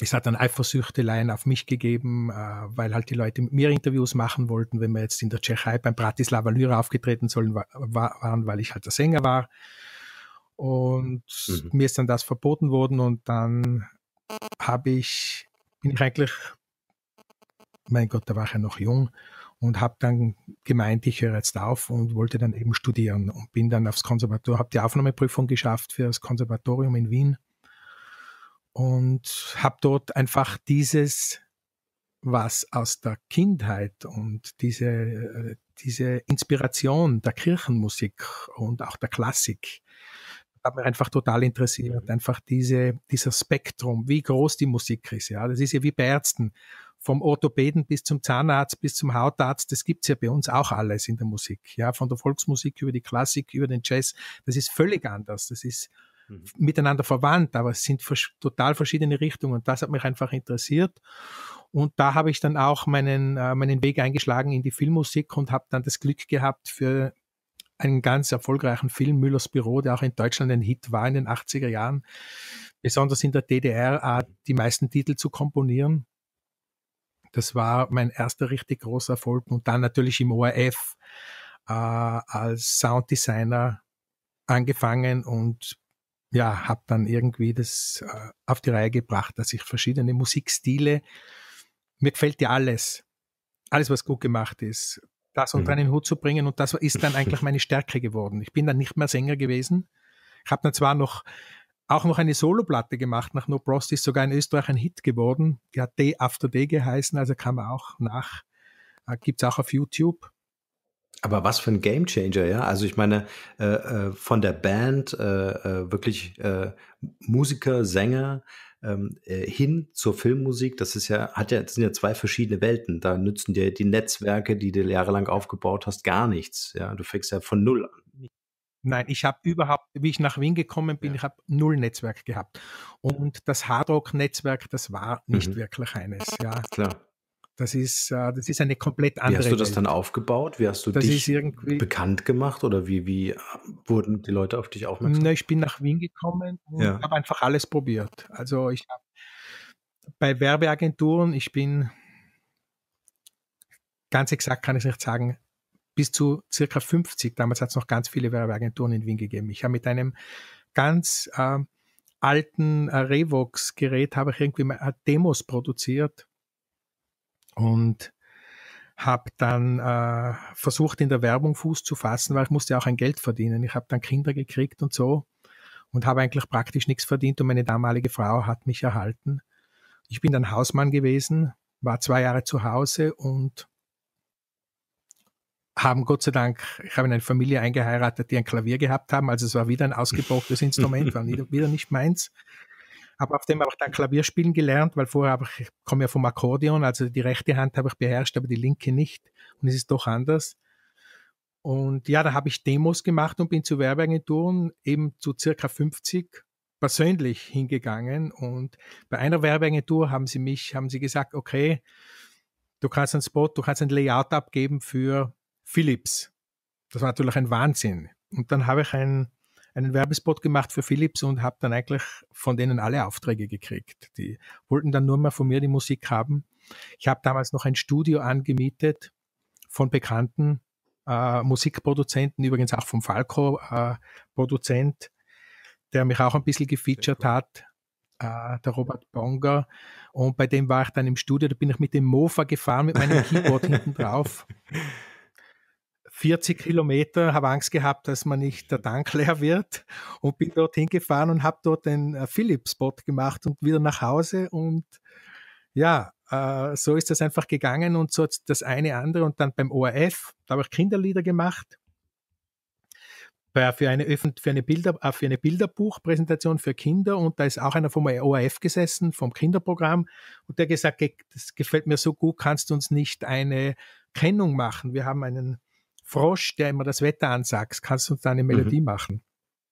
[SPEAKER 2] es hat dann Eifersüchteleien auf mich gegeben, äh, weil halt die Leute mit mir Interviews machen wollten, wenn wir jetzt in der Tschechei beim Bratislava Lyra aufgetreten sollen, war, waren, weil ich halt der Sänger war. Und mhm. mir ist dann das verboten worden und dann habe ich, bin ich eigentlich, mein Gott, da war ich ja noch jung und habe dann gemeint, ich höre jetzt auf und wollte dann eben studieren und bin dann aufs Konservatorium, habe die Aufnahmeprüfung geschafft für das Konservatorium in Wien und habe dort einfach dieses, was aus der Kindheit und diese, diese Inspiration der Kirchenmusik und auch der Klassik hat mich einfach total interessiert. Mhm. Einfach diese, dieser Spektrum, wie groß die Musik ist. Ja, das ist ja wie bei Ärzten. Vom Orthopäden bis zum Zahnarzt, bis zum Hautarzt, das gibt's ja bei uns auch alles in der Musik. Ja, von der Volksmusik über die Klassik, über den Jazz. Das ist völlig anders. Das ist mhm. miteinander verwandt, aber es sind vers total verschiedene Richtungen. Und das hat mich einfach interessiert. Und da habe ich dann auch meinen, äh, meinen Weg eingeschlagen in die Filmmusik und habe dann das Glück gehabt für einen ganz erfolgreichen Film, Müllers Büro, der auch in Deutschland ein Hit war in den 80er Jahren, besonders in der DDR, äh, die meisten Titel zu komponieren. Das war mein erster richtig großer Erfolg und dann natürlich im ORF äh, als Sounddesigner angefangen und ja, habe dann irgendwie das äh, auf die Reihe gebracht, dass ich verschiedene Musikstile, mir gefällt ja alles, alles was gut gemacht ist, das unter mhm. einen Hut zu bringen und das ist dann eigentlich meine Stärke geworden. Ich bin dann nicht mehr Sänger gewesen. Ich habe dann zwar noch auch noch eine Soloplatte gemacht nach No Prost, ist sogar in Österreich ein Hit geworden. Die hat Day After Day geheißen, also kann man auch nach, äh, gibt's auch auf YouTube.
[SPEAKER 1] Aber was für ein Gamechanger, ja. Also ich meine, äh, äh, von der Band äh, äh wirklich äh, Musiker, Sänger ähm, äh, hin zur Filmmusik, das ist ja, hat ja, das sind ja zwei verschiedene Welten. Da nützen dir die Netzwerke, die du jahrelang aufgebaut hast, gar nichts. Ja, du fängst ja von null
[SPEAKER 2] an. Nein, ich habe überhaupt, wie ich nach Wien gekommen bin, ja. ich habe null Netzwerk gehabt. Und das Hardrock-Netzwerk, das war nicht mhm. wirklich eines. Ja, klar. Das ist, äh, das ist eine komplett andere. Wie hast du das Welt. dann
[SPEAKER 1] aufgebaut? Wie hast du das dich bekannt gemacht oder wie, wie äh, wurden die Leute auf dich aufmerksam?
[SPEAKER 2] Na, ich bin nach Wien gekommen und ja. habe einfach alles probiert. Also ich habe bei Werbeagenturen, ich bin ganz exakt kann ich nicht sagen, bis zu circa 50. Damals hat es noch ganz viele Werbeagenturen in Wien gegeben. Ich habe mit einem ganz äh, alten äh, Revox-Gerät habe ich irgendwie mal äh, Demos produziert und habe dann äh, versucht, in der Werbung Fuß zu fassen, weil ich musste ja auch ein Geld verdienen. Ich habe dann Kinder gekriegt und so und habe eigentlich praktisch nichts verdient und meine damalige Frau hat mich erhalten. Ich bin dann Hausmann gewesen, war zwei Jahre zu Hause und haben Gott sei Dank, ich habe in eine Familie eingeheiratet, die ein Klavier gehabt haben, also es war wieder ein ausgebrauchtes Instrument, war wieder nicht meins habe auf dem auch dann Klavierspielen gelernt, weil vorher habe ich, ich komme ja vom Akkordeon, also die rechte Hand habe ich beherrscht, aber die linke nicht. Und es ist doch anders. Und ja, da habe ich Demos gemacht und bin zu Werbeagenturen eben zu circa 50 persönlich hingegangen. Und bei einer Werbeagentur haben sie mich, haben sie gesagt, okay, du kannst einen Spot, du kannst ein Layout abgeben für Philips. Das war natürlich ein Wahnsinn. Und dann habe ich ein einen Werbespot gemacht für Philips und habe dann eigentlich von denen alle Aufträge gekriegt. Die wollten dann nur mal von mir die Musik haben. Ich habe damals noch ein Studio angemietet von Bekannten, äh, Musikproduzenten, übrigens auch vom Falco-Produzent, äh, der mich auch ein bisschen gefeatured hat, äh, der Robert Bonger. Und bei dem war ich dann im Studio, da bin ich mit dem Mofa gefahren, mit meinem Keyboard *laughs* hinten drauf. 40 Kilometer, habe Angst gehabt, dass man nicht der Tank *laughs* leer wird und bin dort hingefahren und habe dort den äh, Philips-Spot gemacht und wieder nach Hause und ja, äh, so ist das einfach gegangen und so das eine andere und dann beim ORF, da habe ich Kinderlieder gemacht bei, für, eine für, eine Bilder, äh, für eine Bilderbuchpräsentation für Kinder und da ist auch einer vom ORF gesessen, vom Kinderprogramm und der gesagt, das gefällt mir so gut, kannst du uns nicht eine Kennung machen? Wir haben einen Frosch, der immer das Wetter ansagt, kannst du uns da eine Melodie mhm. machen?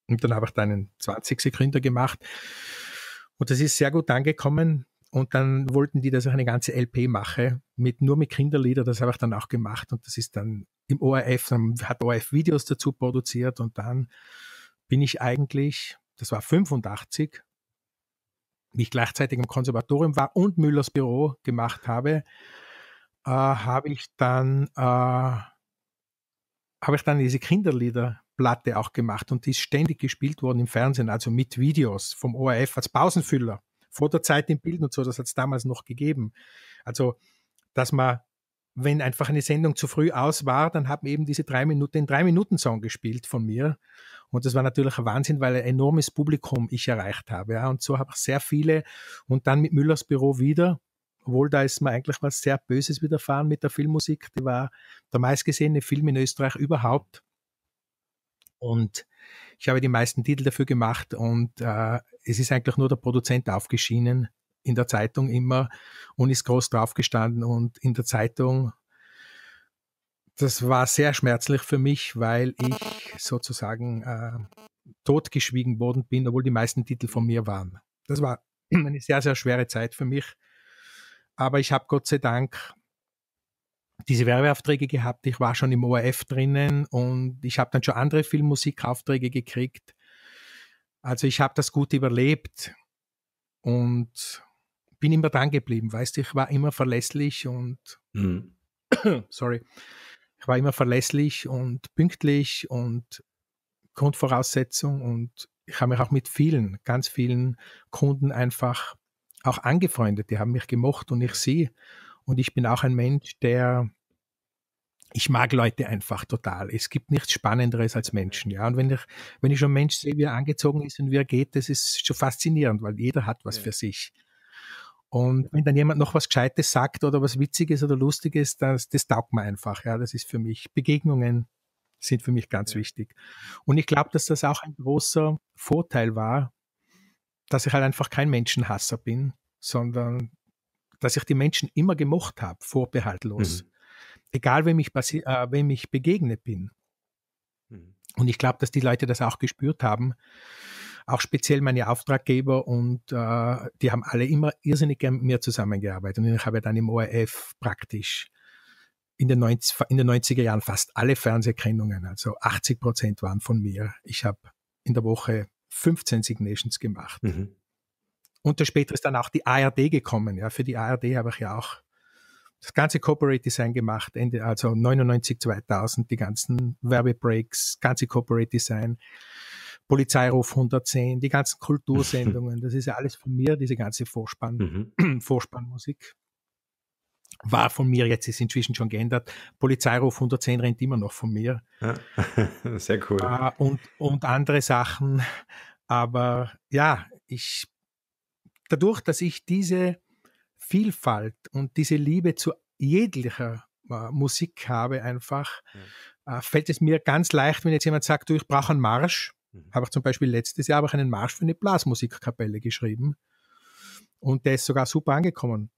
[SPEAKER 2] Und dann habe ich da einen 20 Sekunden gemacht. Und das ist sehr gut angekommen. Und dann wollten die, dass ich eine ganze LP mache, mit, nur mit Kinderlieder. Das habe ich dann auch gemacht. Und das ist dann im ORF, dann hat ORF Videos dazu produziert. Und dann bin ich eigentlich, das war 85, wie ich gleichzeitig im Konservatorium war und Müllers Büro gemacht habe, äh, habe ich dann äh, habe ich dann diese Kinderliederplatte auch gemacht und die ist ständig gespielt worden im Fernsehen, also mit Videos vom ORF als Pausenfüller. Vor der Zeit im Bild und so, das hat es damals noch gegeben. Also, dass man, wenn einfach eine Sendung zu früh aus war, dann haben eben diese drei Minuten, den Drei-Minuten-Song gespielt von mir. Und das war natürlich ein Wahnsinn, weil ein enormes Publikum ich erreicht habe. Ja. Und so habe ich sehr viele und dann mit Müllers Büro wieder obwohl da ist mir eigentlich was sehr Böses widerfahren mit der Filmmusik. Die war der meistgesehene Film in Österreich überhaupt. Und ich habe die meisten Titel dafür gemacht und äh, es ist eigentlich nur der Produzent aufgeschienen in der Zeitung immer und ist groß draufgestanden und in der Zeitung. Das war sehr schmerzlich für mich, weil ich sozusagen äh, totgeschwiegen worden bin, obwohl die meisten Titel von mir waren. Das war *clears throat* eine sehr, sehr schwere Zeit für mich aber ich habe Gott sei Dank diese Werbeaufträge gehabt. Ich war schon im ORF drinnen und ich habe dann schon andere Filmmusikaufträge gekriegt. Also ich habe das gut überlebt und bin immer dran geblieben. Weißt du, ich war immer verlässlich und mhm. *coughs* sorry. Ich war immer verlässlich und pünktlich und Grundvoraussetzung und ich habe mich auch mit vielen, ganz vielen Kunden einfach auch angefreundet, die haben mich gemocht und ich sie. Und ich bin auch ein Mensch, der, ich mag Leute einfach total. Es gibt nichts Spannenderes als Menschen. Ja? Und wenn ich, wenn ich schon einen Mensch sehe, wie er angezogen ist und wie er geht, das ist schon faszinierend, weil jeder hat was ja. für sich. Und wenn dann jemand noch was Gescheites sagt oder was Witziges oder Lustiges, das, das taugt mir einfach. Ja, das ist für mich, Begegnungen sind für mich ganz ja. wichtig. Und ich glaube, dass das auch ein großer Vorteil war, dass ich halt einfach kein Menschenhasser bin, sondern dass ich die Menschen immer gemocht habe, vorbehaltlos. Mhm. Egal, wem ich, äh, wem ich begegnet bin. Mhm. Und ich glaube, dass die Leute das auch gespürt haben. Auch speziell meine Auftraggeber und äh, die haben alle immer irrsinnig mit mir zusammengearbeitet. Und ich habe ja dann im ORF praktisch in den, 90, in den 90er Jahren fast alle Fernsehkennungen, also 80 Prozent waren von mir. Ich habe in der Woche 15 Signations gemacht. Mhm. Und da später ist dann auch die ARD gekommen. Ja, für die ARD habe ich ja auch das ganze Corporate Design gemacht, Ende, also 99, 2000, die ganzen Werbebreaks, ganze Corporate Design, Polizeiruf 110, die ganzen *laughs* Kultursendungen, das ist ja alles von mir, diese ganze Vorspann, mhm. *clears throat* Vorspannmusik war von mir, jetzt ist inzwischen schon geändert. Polizeiruf 110 rennt immer noch von mir.
[SPEAKER 1] Ja, *laughs* sehr cool. Ah,
[SPEAKER 2] und, und andere Sachen. Aber ja, ich, dadurch, dass ich diese Vielfalt und diese Liebe zu jeglicher äh, Musik habe, einfach, ja. Äh, fällt es mir ganz leicht, wenn jetzt jemand sagt, du, ich brauche einen Marsch. Mhm. Habe ich zum Beispiel letztes Jahr habe ich einen Marsch für eine Blasmusikkapelle geschrieben. Und der ist sogar super angekommen.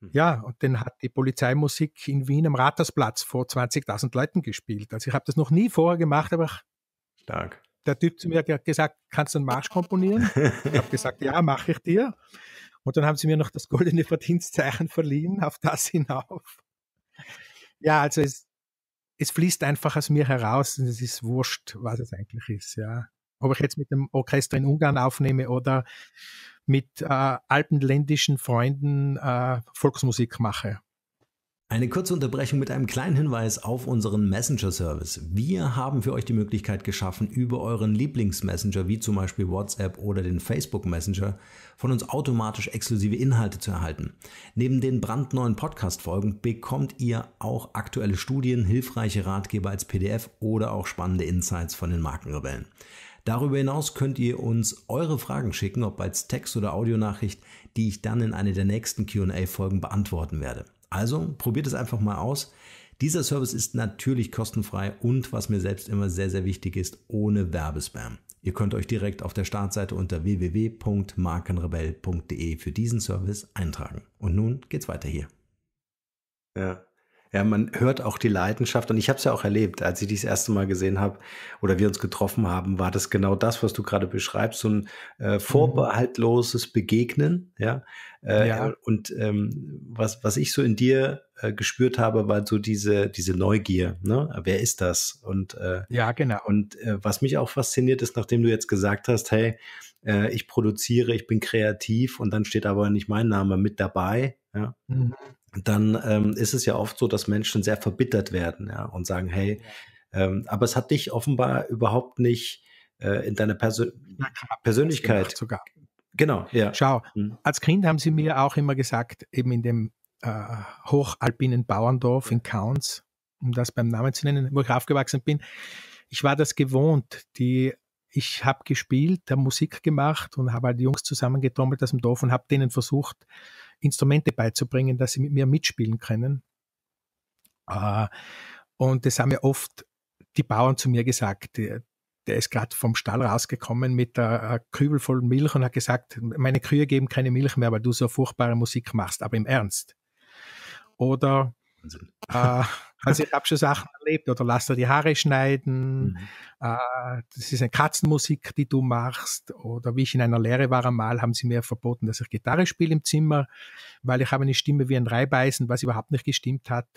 [SPEAKER 2] Hm. Ja, und den hat die Polizeimusik in Wien am Rathausplatz vor 20.000 Leuten gespielt. Also ich habe das noch nie vorher gemacht, aber Stark. der Typ zu mir hat gesagt, kannst du einen Marsch komponieren? ich habe gesagt, ja, mache ich dir. Und dann haben sie mir noch das goldene Verdienstzeichen verliehen, auf das hinauf. Ja, also es, es fließt einfach aus mir heraus und es ist wurscht, was es eigentlich ist, ja ob ich jetzt mit dem Orchester in Ungarn aufnehme oder mit äh, alpenländischen Freunden äh, Volksmusik mache.
[SPEAKER 1] Eine kurze Unterbrechung mit einem kleinen Hinweis auf unseren Messenger-Service. Wir haben für euch die Möglichkeit geschaffen, über euren Lieblings-Messenger, wie zum Beispiel WhatsApp oder den Facebook-Messenger, von uns automatisch exklusive Inhalte zu erhalten. Neben den brandneuen Podcast-Folgen bekommt ihr auch aktuelle Studien, hilfreiche Ratgeber als PDF oder auch spannende Insights von den Markenrebellen. Darüber hinaus könnt ihr uns eure Fragen schicken, ob als Text- oder Audionachricht, die ich dann in einer der nächsten QA-Folgen beantworten werde. Also probiert es einfach mal aus. Dieser Service ist natürlich kostenfrei und, was mir selbst immer sehr, sehr wichtig ist, ohne Werbespam. Ihr könnt euch direkt auf der Startseite unter www.markenrebell.de für diesen Service eintragen. Und nun geht's weiter hier. Ja, ja, man hört auch die Leidenschaft und ich habe es ja auch erlebt, als ich dich das erste Mal gesehen habe oder wir uns getroffen haben, war das genau das, was du gerade beschreibst, so ein äh, mhm. vorbehaltloses Begegnen, ja. Äh, ja. Und ähm, was, was ich so in dir äh, gespürt habe, war so diese, diese Neugier, ne? Wer ist das? Und äh, ja, genau. Und äh, was mich auch fasziniert ist, nachdem du jetzt gesagt hast, hey, äh, ich produziere, ich bin kreativ und dann steht aber nicht mein Name mit dabei. Ja? Mhm dann ähm, ist es ja oft so, dass Menschen sehr verbittert werden ja, und sagen, hey, ähm, aber es hat dich offenbar
[SPEAKER 2] überhaupt nicht äh, in deiner Persön Persönlichkeit. Sogar. Genau, ja. Schau, mhm. als Kind haben sie mir auch immer gesagt, eben in dem äh, hochalpinen Bauerndorf in Kauns, um das beim Namen zu nennen, wo ich aufgewachsen bin, ich war das gewohnt, die ich habe gespielt, habe Musik gemacht und habe halt die Jungs zusammengetrommelt aus dem Dorf und habe denen versucht, Instrumente beizubringen, dass sie mit mir mitspielen können. Ah, und das haben ja oft die Bauern zu mir gesagt. Der, der ist gerade vom Stall rausgekommen mit einer Kübel voll Milch und hat gesagt, meine Kühe geben keine Milch mehr, weil du so furchtbare Musik machst, aber im Ernst. Oder Wahnsinn äh, also ich habe schon Sachen erlebt oder lass dir die Haare schneiden, mhm. äh, das ist eine Katzenmusik, die du machst oder wie ich in einer Lehre war einmal, haben sie mir verboten, dass ich Gitarre spiele im Zimmer, weil ich habe eine Stimme wie ein Reibeisen, was überhaupt nicht gestimmt hat.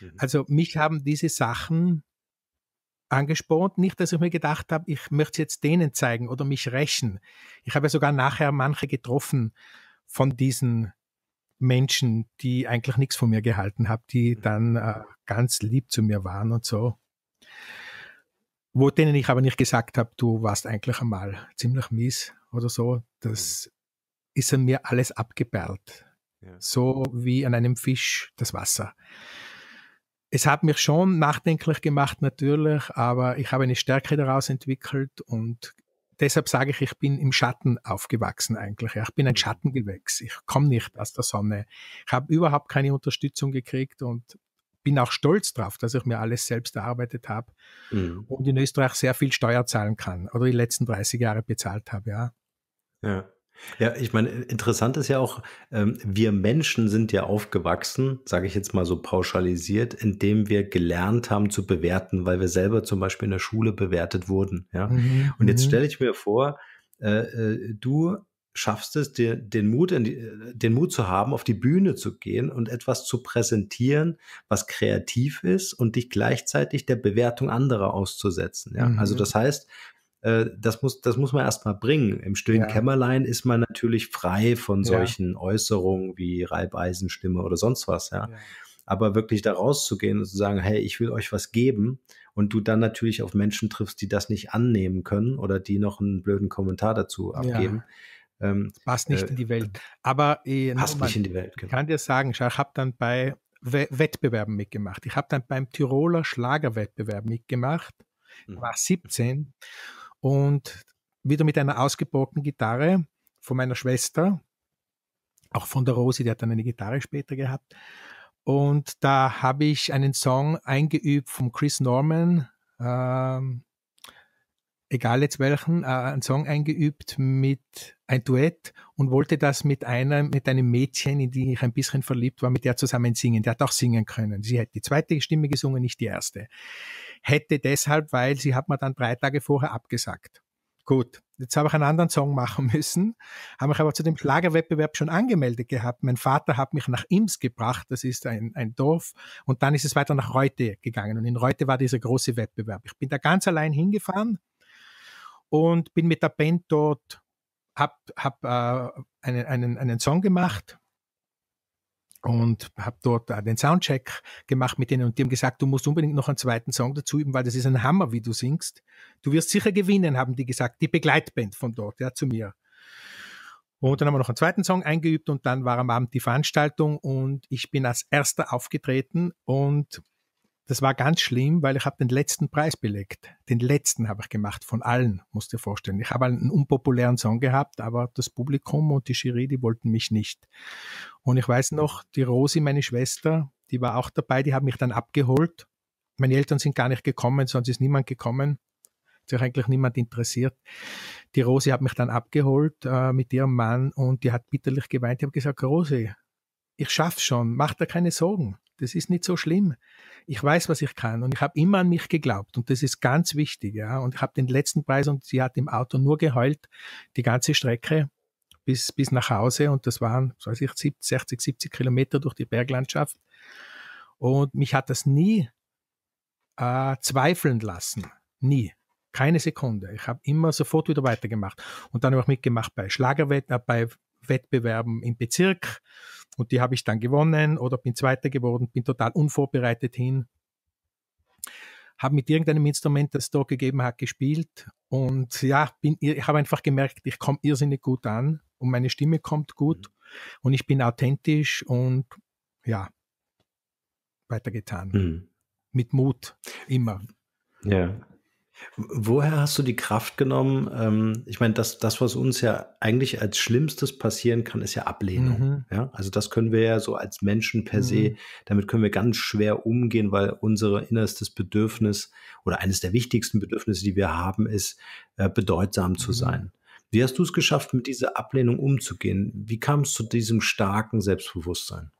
[SPEAKER 2] Mhm. Also mich haben diese Sachen angespornt. Nicht, dass ich mir gedacht habe, ich möchte es jetzt denen zeigen oder mich rächen. Ich habe ja sogar nachher manche getroffen von diesen Menschen, die eigentlich nichts von mir gehalten haben, die mhm. dann äh, ganz lieb zu mir waren und so. Wo denen ich aber nicht gesagt habe, du warst eigentlich einmal ziemlich mies oder so, das mhm. ist an mir alles abgeperlt. Ja. So wie an einem Fisch das Wasser. Es hat mich schon nachdenklich gemacht, natürlich, aber ich habe eine Stärke daraus entwickelt und deshalb sage ich, ich bin im Schatten aufgewachsen eigentlich. Ich bin ein mhm. Schattengewächs. Ich komme nicht aus der Sonne. Ich habe überhaupt keine Unterstützung gekriegt und bin auch stolz drauf, dass ich mir alles selbst erarbeitet habe mhm. und in Österreich sehr viel Steuer zahlen kann oder die letzten 30 Jahre bezahlt habe, ja.
[SPEAKER 1] Ja. Ja, ich meine, interessant ist ja auch, ähm, wir Menschen sind ja aufgewachsen, sage ich jetzt mal so pauschalisiert, indem wir gelernt haben zu bewerten, weil wir selber zum Beispiel in der Schule bewertet wurden. Ja? Mhm. Und jetzt mhm. stelle ich mir vor, äh, äh, du schaffst es, dir den Mut, die, den Mut zu haben, auf die Bühne zu gehen und etwas zu präsentieren, was kreativ ist und dich gleichzeitig der Bewertung anderer auszusetzen. Ja? Also mhm. Also das heißt, äh, das muss, das muss man erstmal bringen. Im stillen ja. Kämmerlein ist man natürlich frei von solchen ja. Äußerungen wie Reibeisenstimme oder sonst was, ja. ja. Aber wirklich da rauszugehen und zu sagen, hey, ich will euch was geben und du dann natürlich auf Menschen triffst, die das nicht annehmen können oder die noch einen blöden Kommentar dazu abgeben. Ähm, passt nicht äh, in
[SPEAKER 2] die Welt. Äh, Aber äh, passt nicht in die Welt. Genau. Kann dir sagen, ich habe dann bei Wettbewerben mitgemacht. Ich habe dann beim Tiroler Schlagerwettbewerb mitgemacht, mhm. war 17 und wieder mit einer ausgebauten Gitarre von meiner Schwester, auch von der Rosi, die hat dann eine Gitarre später gehabt. Und da habe ich einen Song eingeübt von Chris Norman, ähm, egal jetzt welchen, äh, einen Song eingeübt mit ein Duett und wollte das mit einer, mit einem Mädchen, in die ich ein bisschen verliebt war, mit der zusammen singen. Der hat auch singen können. Sie hat die zweite Stimme gesungen, nicht die erste hätte deshalb, weil sie hat mir dann drei Tage vorher abgesagt. Gut, jetzt habe ich einen anderen Song machen *laughs* müssen, habe mich aber zu dem Schlagerwettbewerb schon angemeldet gehabt. Mein Vater hat mich nach Ims gebracht, das ist ein, ein Dorf, und dann ist es weiter nach Reute gegangen. Und in Reute war dieser große Wettbewerb. Ich bin da ganz allein hingefahren und bin mit der Band dort, habe hab, äh, einen, einen, einen Song gemacht und habe dort den Soundcheck gemacht mit denen und die haben gesagt, du musst unbedingt noch einen zweiten Song dazu üben, weil das ist ein Hammer, wie du singst. Du wirst sicher gewinnen, haben die gesagt, die Begleitband von dort, ja, zu mir. Und dann haben wir noch einen zweiten Song eingeübt und dann war am Abend die Veranstaltung und ich bin als erster aufgetreten und das war ganz schlimm, weil ich habe den letzten Preis belegt. Den letzten habe ich gemacht von allen, musst du dir vorstellen. Ich habe einen unpopulären Song gehabt, aber das Publikum und die Jury, die wollten mich nicht. Und ich weiß noch, die Rosi, meine Schwester, die war auch dabei, die hat mich dann abgeholt. Meine Eltern sind gar nicht gekommen, sonst ist niemand gekommen. Hat sich eigentlich niemand interessiert. Die Rosi hat mich dann abgeholt äh, mit ihrem Mann und die hat bitterlich geweint. Ich habe gesagt, Rosi, ich schaff's schon, mach dir keine Sorgen. Das ist nicht so schlimm ich weiß, was ich kann und ich habe immer an mich geglaubt und das ist ganz wichtig. Ja. Und ich habe den letzten Preis und sie hat im Auto nur geheult, die ganze Strecke bis, bis nach Hause und das waren, weiß ich, 70, 60, 70 Kilometer durch die Berglandschaft. Und mich hat das nie äh, zweifeln lassen. Nie. Keine Sekunde. Ich habe immer sofort wieder weitergemacht. Und dann habe ich mitgemacht bei Schlagerwettbewerben, äh, im Bezirk, und die habe ich dann gewonnen oder bin Zweiter geworden, bin total unvorbereitet hin, habe mit irgendeinem Instrument, das es da gegeben hat, gespielt und ja, bin, ich habe einfach gemerkt, ich komme irrsinnig gut an und meine Stimme kommt gut mhm. und ich bin authentisch und ja, weitergetan. Mhm. Mit Mut, immer.
[SPEAKER 1] Ja. Woher hast du die Kraft genommen? Ähm, ich meine, das, das, was uns ja eigentlich als Schlimmstes passieren kann, ist ja Ablehnung. Mhm. Ja? Also das können wir ja so als Menschen per mhm. se, damit können wir ganz schwer umgehen, weil unser innerstes Bedürfnis oder eines der wichtigsten Bedürfnisse, die wir haben, ist, äh, bedeutsam mhm. zu sein. Wie hast du es geschafft, mit dieser Ablehnung umzugehen?
[SPEAKER 2] Wie kam es zu diesem
[SPEAKER 1] starken Selbstbewusstsein?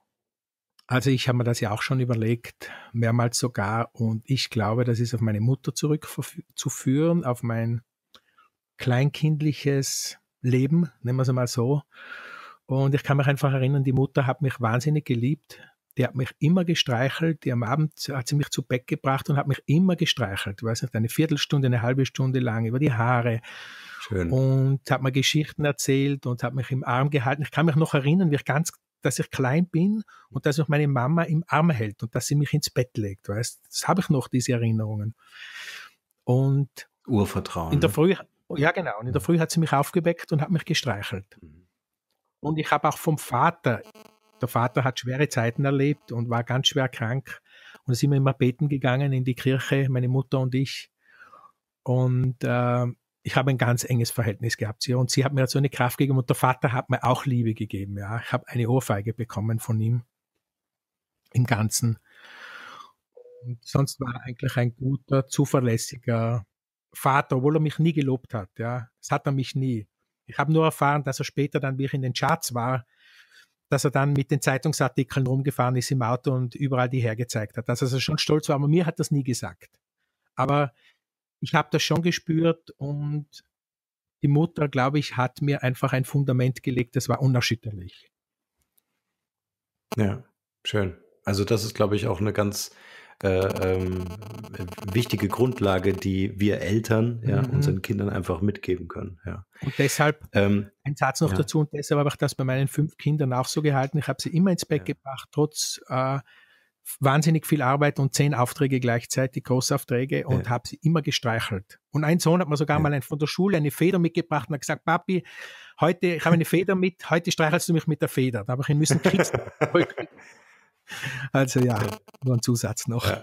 [SPEAKER 2] Also ich habe mir das ja auch schon überlegt, mehrmals sogar, und ich glaube, das ist auf meine Mutter zurückzuführen, auf mein kleinkindliches Leben, nennen wir es mal so. Und ich kann mich einfach erinnern, die Mutter hat mich wahnsinnig geliebt. Die hat mich immer gestreichelt. Die am Abend hat sie mich zu Bett gebracht und hat mich immer gestreichelt. Ich weiß nicht, eine Viertelstunde, eine halbe Stunde lang über die Haare. Schön. Und hat mir Geschichten erzählt und hat mich im Arm gehalten. Ich kann mich noch erinnern, wie ich ganz dass ich klein bin und dass mich meine Mama im Arm hält und dass sie mich ins Bett legt, weißt? Das habe ich noch, diese Erinnerungen. Und
[SPEAKER 1] Urvertrauen.
[SPEAKER 2] In der ne? Früh, ja genau, und in der Früh hat sie mich aufgeweckt und hat mich gestreichelt. Mhm. Und ich habe auch vom Vater, der Vater hat schwere Zeiten erlebt und war ganz schwer krank und sind wir immer beten gegangen in die Kirche, meine Mutter und ich. Und äh, ich habe ein ganz enges Verhältnis gehabt zu ihr und sie hat mir so eine Kraft gegeben und der Vater hat mir auch Liebe gegeben. Ja, ich habe eine Ohrfeige bekommen von ihm im Ganzen. Und sonst war er eigentlich ein guter, zuverlässiger Vater, obwohl er mich nie gelobt hat. Ja, das hat er mich nie. Ich habe nur erfahren, dass er später dann, wie ich in den Charts war, dass er dann mit den Zeitungsartikeln rumgefahren ist im Auto und überall die hergezeigt hat. Also, dass er schon stolz war, aber mir hat das nie gesagt. Aber ich habe das schon gespürt und die Mutter, glaube ich, hat mir einfach ein Fundament gelegt, das war unerschütterlich. Ja,
[SPEAKER 1] schön. Also das ist, glaube ich, auch eine ganz äh, ähm, wichtige Grundlage, die wir Eltern ja, mhm. unseren Kindern einfach mitgeben können. Ja. Und deshalb, ähm,
[SPEAKER 2] ein Satz noch ja. dazu, und deshalb habe ich das bei meinen fünf Kindern auch so gehalten. Ich habe sie immer ins Bett ja. gebracht, trotz äh, wahnsinnig viel Arbeit und zehn Aufträge gleichzeitig, Großaufträge und ja. habe sie immer gestreichelt. Und ein Sohn hat mir sogar ja. mal von der Schule eine Feder mitgebracht und hat gesagt, Papi, heute, ich habe eine Feder mit, heute streichelst du mich mit der Feder. Da habe ich ihn müssen kitzeln. *laughs* also ja, nur ein Zusatz noch. Ja.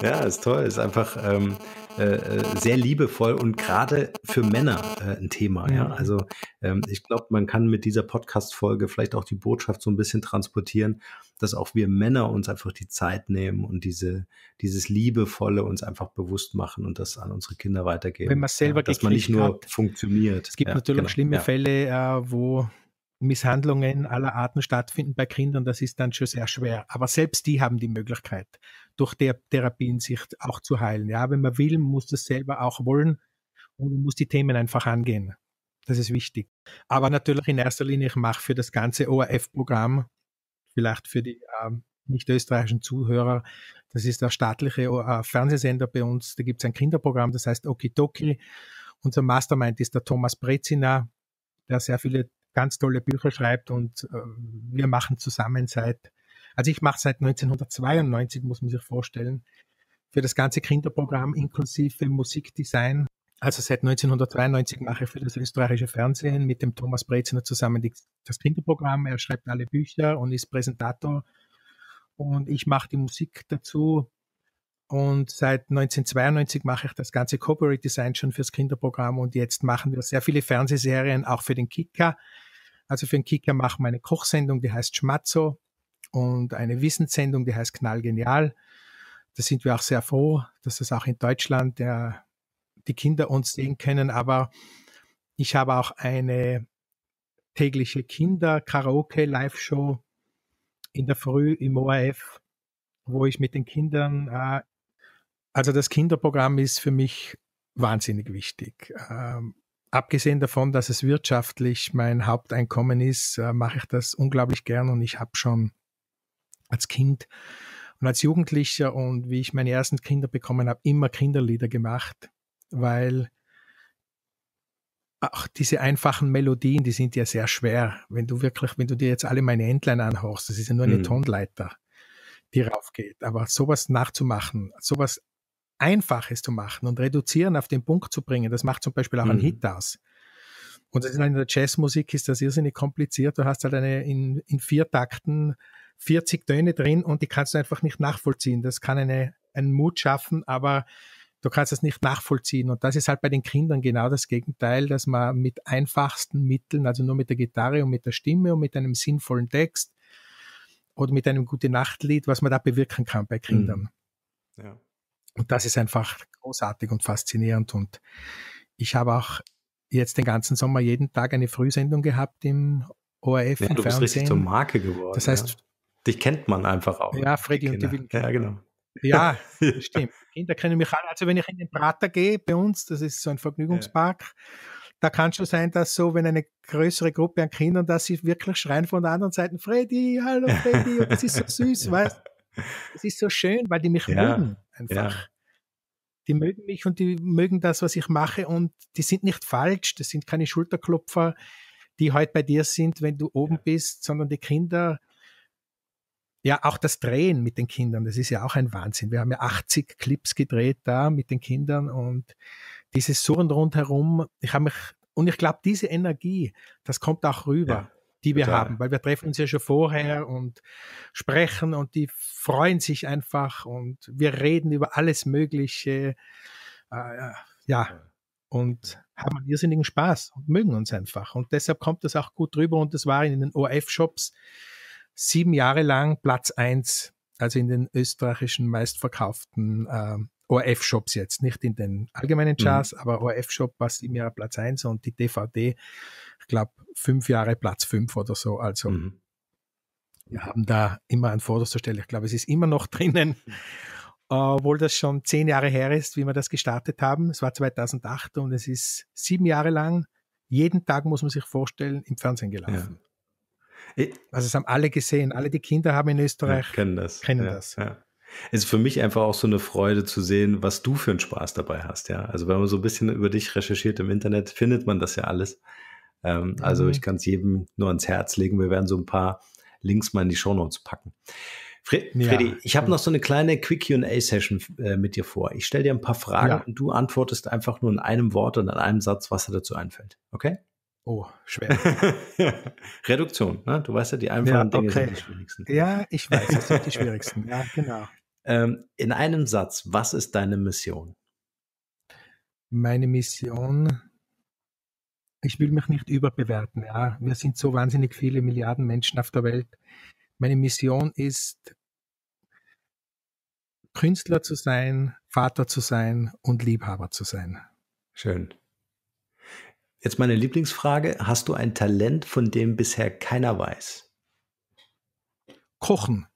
[SPEAKER 1] Ja, ist toll. Ist einfach ähm, äh, äh, sehr liebevoll und gerade für Männer äh, ein Thema. Ja, mhm. also ähm, ich glaube, man kann mit dieser Podcast-Folge vielleicht auch die Botschaft so ein bisschen transportieren, dass auch wir Männer uns einfach die Zeit nehmen und diese dieses liebevolle uns einfach bewusst machen und das an unsere Kinder weitergeben. Wenn man selber ja, dass man nicht nur hat. funktioniert. Es gibt ja, natürlich genau, schlimme ja.
[SPEAKER 2] Fälle, äh, wo Misshandlungen aller Arten stattfinden bei Kindern, das ist dann schon sehr schwer. Aber selbst die haben die Möglichkeit, durch der Therapien sich auch zu heilen. Ja, wenn man will, muss das selber auch wollen und muss die Themen einfach angehen. Das ist wichtig. Aber natürlich in erster Linie, ich mache für das ganze ORF-Programm, vielleicht für die äh, nicht österreichischen Zuhörer, das ist der staatliche äh, Fernsehsender bei uns, da gibt es ein Kinderprogramm, das heißt Okidoki. Unser Mastermind ist der Thomas Brezina, der sehr viele ganz tolle Bücher schreibt und äh, wir machen zusammen seit also ich mache seit 1992, muss man sich vorstellen, für das ganze Kinderprogramm inklusive Musikdesign. Also seit 1992 mache ich für das österreichische Fernsehen mit dem Thomas Brezner zusammen das Kinderprogramm. Er schreibt alle Bücher und ist Präsentator. Und ich mache die Musik dazu. Und seit 1992 mache ich das ganze Corporate Design schon fürs Kinderprogramm und jetzt machen wir sehr viele Fernsehserien, auch für den Kicker. Also für den Kicker machen wir eine Kochsendung, die heißt Schmatzo und eine Wissenssendung, die heißt Knallgenial. Da sind wir auch sehr froh, dass das auch in Deutschland der, die Kinder uns sehen können. Aber ich habe auch eine tägliche Kinder-Karaoke-Live-Show in der Früh im ORF, wo ich mit den Kindern, äh, also das Kinderprogramm ist für mich wahnsinnig wichtig. Ähm, abgesehen davon, dass es wirtschaftlich mein Haupteinkommen ist, äh, mache ich das unglaublich gern und ich habe schon als Kind und als Jugendlicher und wie ich meine ersten Kinder bekommen habe, immer Kinderlieder gemacht, weil auch diese einfachen Melodien, die sind ja sehr schwer. Wenn du wirklich, wenn du dir jetzt alle meine Endlein anhörst, das ist ja nur eine mhm. Tonleiter, die raufgeht. Aber sowas nachzumachen, sowas Einfaches zu machen und reduzieren auf den Punkt zu bringen, das macht zum Beispiel auch mhm. einen Hit aus. Und halt in der Jazzmusik ist das irrsinnig kompliziert. Du hast halt eine in, in vier Takten 40 Töne drin und die kannst du einfach nicht nachvollziehen. Das kann eine, einen Mut schaffen, aber du kannst es nicht nachvollziehen. Und das ist halt bei den Kindern genau das Gegenteil, dass man mit einfachsten Mitteln, also nur mit der Gitarre und mit der Stimme und mit einem sinnvollen Text oder mit einem gute Nachtlied, was man da bewirken kann bei Kindern. Mhm. Ja. Und das ist einfach großartig und faszinierend. Und ich habe auch jetzt den ganzen Sommer jeden Tag eine Frühsendung gehabt im ORF. Ja, im du Fernsehen. bist richtig zur Marke
[SPEAKER 1] geworden. Das heißt, ja. Dich kennt man einfach auch. Ja, Freddy und die Wilden. Ja,
[SPEAKER 2] genau. Ja, *laughs* stimmt. Kinder kennen mich alle. Also wenn ich in den Prater gehe, bei uns, das ist so ein Vergnügungspark, ja. da kann schon sein, dass so, wenn eine größere Gruppe an Kindern, dass sie wirklich schreien von der anderen Seite, Freddy, hallo Freddy, und das ist so süß, *laughs* ja. weißt Es ist so schön, weil die mich ja. mögen einfach. Die mögen mich und die mögen das, was ich mache und die sind nicht falsch, das sind keine Schulterklopfer, die heute bei dir sind, wenn du oben bist, sondern die Kinder ja, auch das Drehen mit den Kindern, das ist ja auch ein Wahnsinn. Wir haben ja 80 Clips gedreht da mit den Kindern und dieses Surren rundherum. Ich habe mich, und ich glaube, diese Energie, das kommt auch rüber. Ja die wir Total. haben, weil wir treffen uns ja schon vorher und sprechen und die freuen sich einfach und wir reden über alles Mögliche. Äh, äh ja, und haben einen irrsinnigen Spaß und mögen uns einfach. Und deshalb kommt das auch gut rüber und das war in den ORF-Shops sieben Jahre lang Platz eins, also in den österreichischen meistverkauften äh, ORF-Shops jetzt, nicht in den allgemeinen mhm. Charts, mhm. aber ORF-Shop war sieben Jahre Platz eins und die DVD, ich glaube, fünf Jahre Platz fünf oder so. Also mhm. wir haben da immer an vorderster Stelle. Ich glaube, es ist immer noch *laughs* drinnen. Obwohl das schon zehn Jahre her ist, wie wir das gestartet haben. Es war 2008 und es ist sieben Jahre lang jeden Tag muss man sich vorstellen, im Fernsehen gelaufen. Also es haben alle gesehen, alle die Kinder haben in Österreich. Ja,
[SPEAKER 1] kennen das. Kennen ja, das. Ja. Es ist für mich einfach auch so eine Freude zu sehen, was du für einen Spaß dabei hast, ja. Also wenn man so ein bisschen über dich recherchiert im Internet, findet man das ja alles. Ähm, also mhm. Also ich kann es jedem nur ans Herz legen. Wir werden so ein paar Links mal in die Shownotes packen. Fred, Freddy, ich habe noch so eine kleine Quick QA-Session äh, mit dir vor. Ich stelle dir ein paar Fragen ja. und du antwortest einfach nur in einem Wort und in einem Satz, was dir dazu einfällt.
[SPEAKER 2] Okay? Oh, schwer.
[SPEAKER 1] *laughs* Reduktion, ne? du weißt ja, die einfachen ja, okay. Dinge sind die schwierigsten.
[SPEAKER 2] Ja, ich weiß, das sind die schwierigsten. *laughs* Ja, genau.
[SPEAKER 1] Ähm, in einem Satz, was ist deine Mission?
[SPEAKER 2] Meine Mission, ich will mich nicht überbewerten. Ja. Wir sind so wahnsinnig viele Milliarden Menschen auf der Welt. Meine Mission ist, Künstler zu sein, Vater zu sein und Liebhaber zu sein.
[SPEAKER 1] Schön. Jetzt meine Lieblingsfrage. Hast du ein Talent, von dem bisher keiner weiß? Kochen.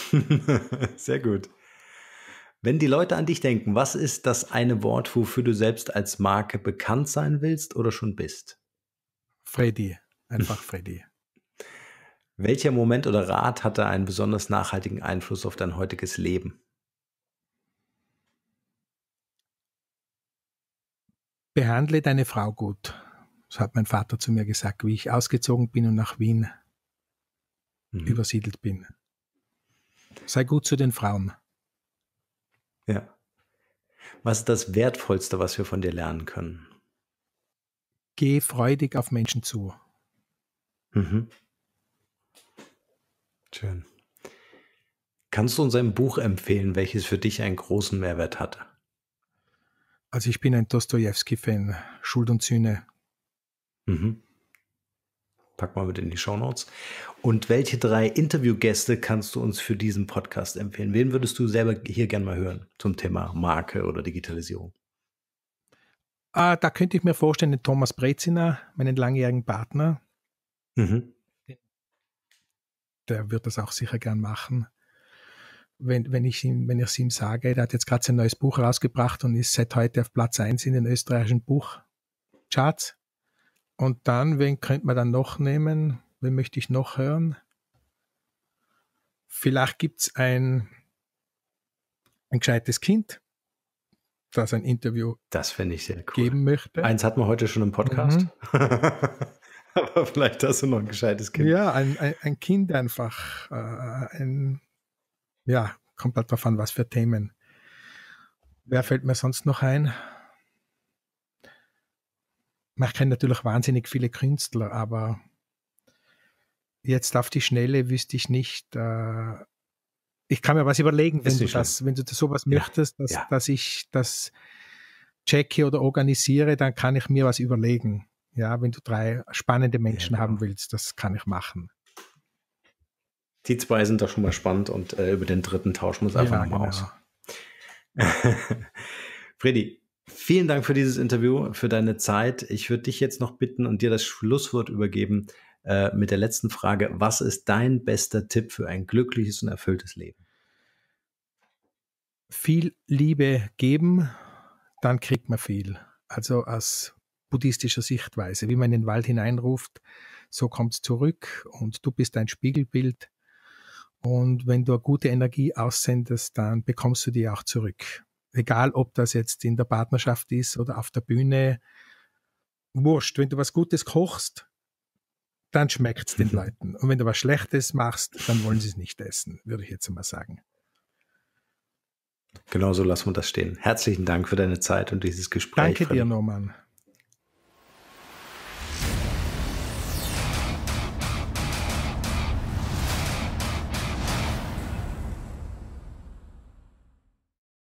[SPEAKER 1] *laughs* Sehr gut. Wenn die Leute an dich denken, was ist das eine Wort, wofür du selbst als Marke bekannt sein willst oder schon bist? Freddy. Einfach Freddy. *laughs* Welcher Moment oder Rat hatte einen besonders nachhaltigen Einfluss auf dein heutiges Leben?
[SPEAKER 2] Behandle deine Frau gut. So hat mein Vater zu mir gesagt, wie ich ausgezogen bin und nach Wien mhm. übersiedelt bin. Sei gut zu den Frauen.
[SPEAKER 1] Ja. Was ist das Wertvollste, was wir von dir lernen können?
[SPEAKER 2] Geh freudig auf Menschen zu. Mhm. Schön.
[SPEAKER 1] Kannst du uns ein Buch empfehlen, welches für dich einen großen Mehrwert hatte?
[SPEAKER 2] Also ich bin ein Dostoevsky-Fan. Schuld und Sühne.
[SPEAKER 1] Mhm. Pack mal mit in die Shownotes. Und welche drei Interviewgäste kannst du uns für diesen Podcast empfehlen? Wen würdest du selber hier gerne mal hören zum Thema Marke oder Digitalisierung?
[SPEAKER 2] Ah, da könnte ich mir vorstellen, den Thomas Breziner, meinen langjährigen Partner. Mhm. Der wird das auch sicher gern machen wenn, wenn ich ihm, wenn ich es ihm sage, er hat jetzt gerade sein neues Buch rausgebracht und ist seit heute auf Platz 1 in den österreichischen Buchcharts. Und dann, wen könnte man dann noch nehmen? Wen möchte ich noch hören? Vielleicht gibt es ein, ein gescheites Kind, das ein Interview das finde ich sehr cool. geben möchte. Eins hatten wir heute schon im Podcast. Mhm. *laughs* Aber vielleicht hast du noch ein gescheites Kind. Ja, ein, ein, ein Kind einfach. Äh, ein ja, kommt halt drauf an, was für Themen. Wer fällt mir sonst noch ein? Ich kenne natürlich wahnsinnig viele Künstler, aber jetzt auf die Schnelle wüsste ich nicht. Äh, ich kann mir was überlegen, wenn du, das, wenn du das, sowas ja. möchtest, dass, ja. dass ich das checke oder organisiere, dann kann ich mir was überlegen. Ja, wenn du drei spannende Menschen ja, genau. haben willst, das kann ich machen
[SPEAKER 1] die zwei sind doch schon mal spannend und äh, über den dritten tauschen wir uns einfach ja, mal genau. aus. *laughs* Freddy, vielen Dank für dieses Interview, für deine Zeit. Ich würde dich jetzt noch bitten und dir das Schlusswort übergeben äh, mit der letzten Frage. Was ist dein bester Tipp für ein glückliches und erfülltes Leben?
[SPEAKER 2] Viel Liebe geben, dann kriegt man viel. Also aus buddhistischer Sichtweise, wie man in den Wald hineinruft, so kommt es zurück und du bist ein Spiegelbild und wenn du eine gute Energie aussendest, dann bekommst du die auch zurück. Egal, ob das jetzt in der Partnerschaft ist oder auf der Bühne. Wurscht, wenn du was Gutes kochst, dann schmeckt es den mhm. Leuten. Und wenn du was Schlechtes machst, dann wollen sie es nicht essen, würde ich jetzt mal sagen.
[SPEAKER 1] Genau so lassen wir das stehen. Herzlichen Dank für deine Zeit und dieses Gespräch.
[SPEAKER 2] Danke dir, Norman.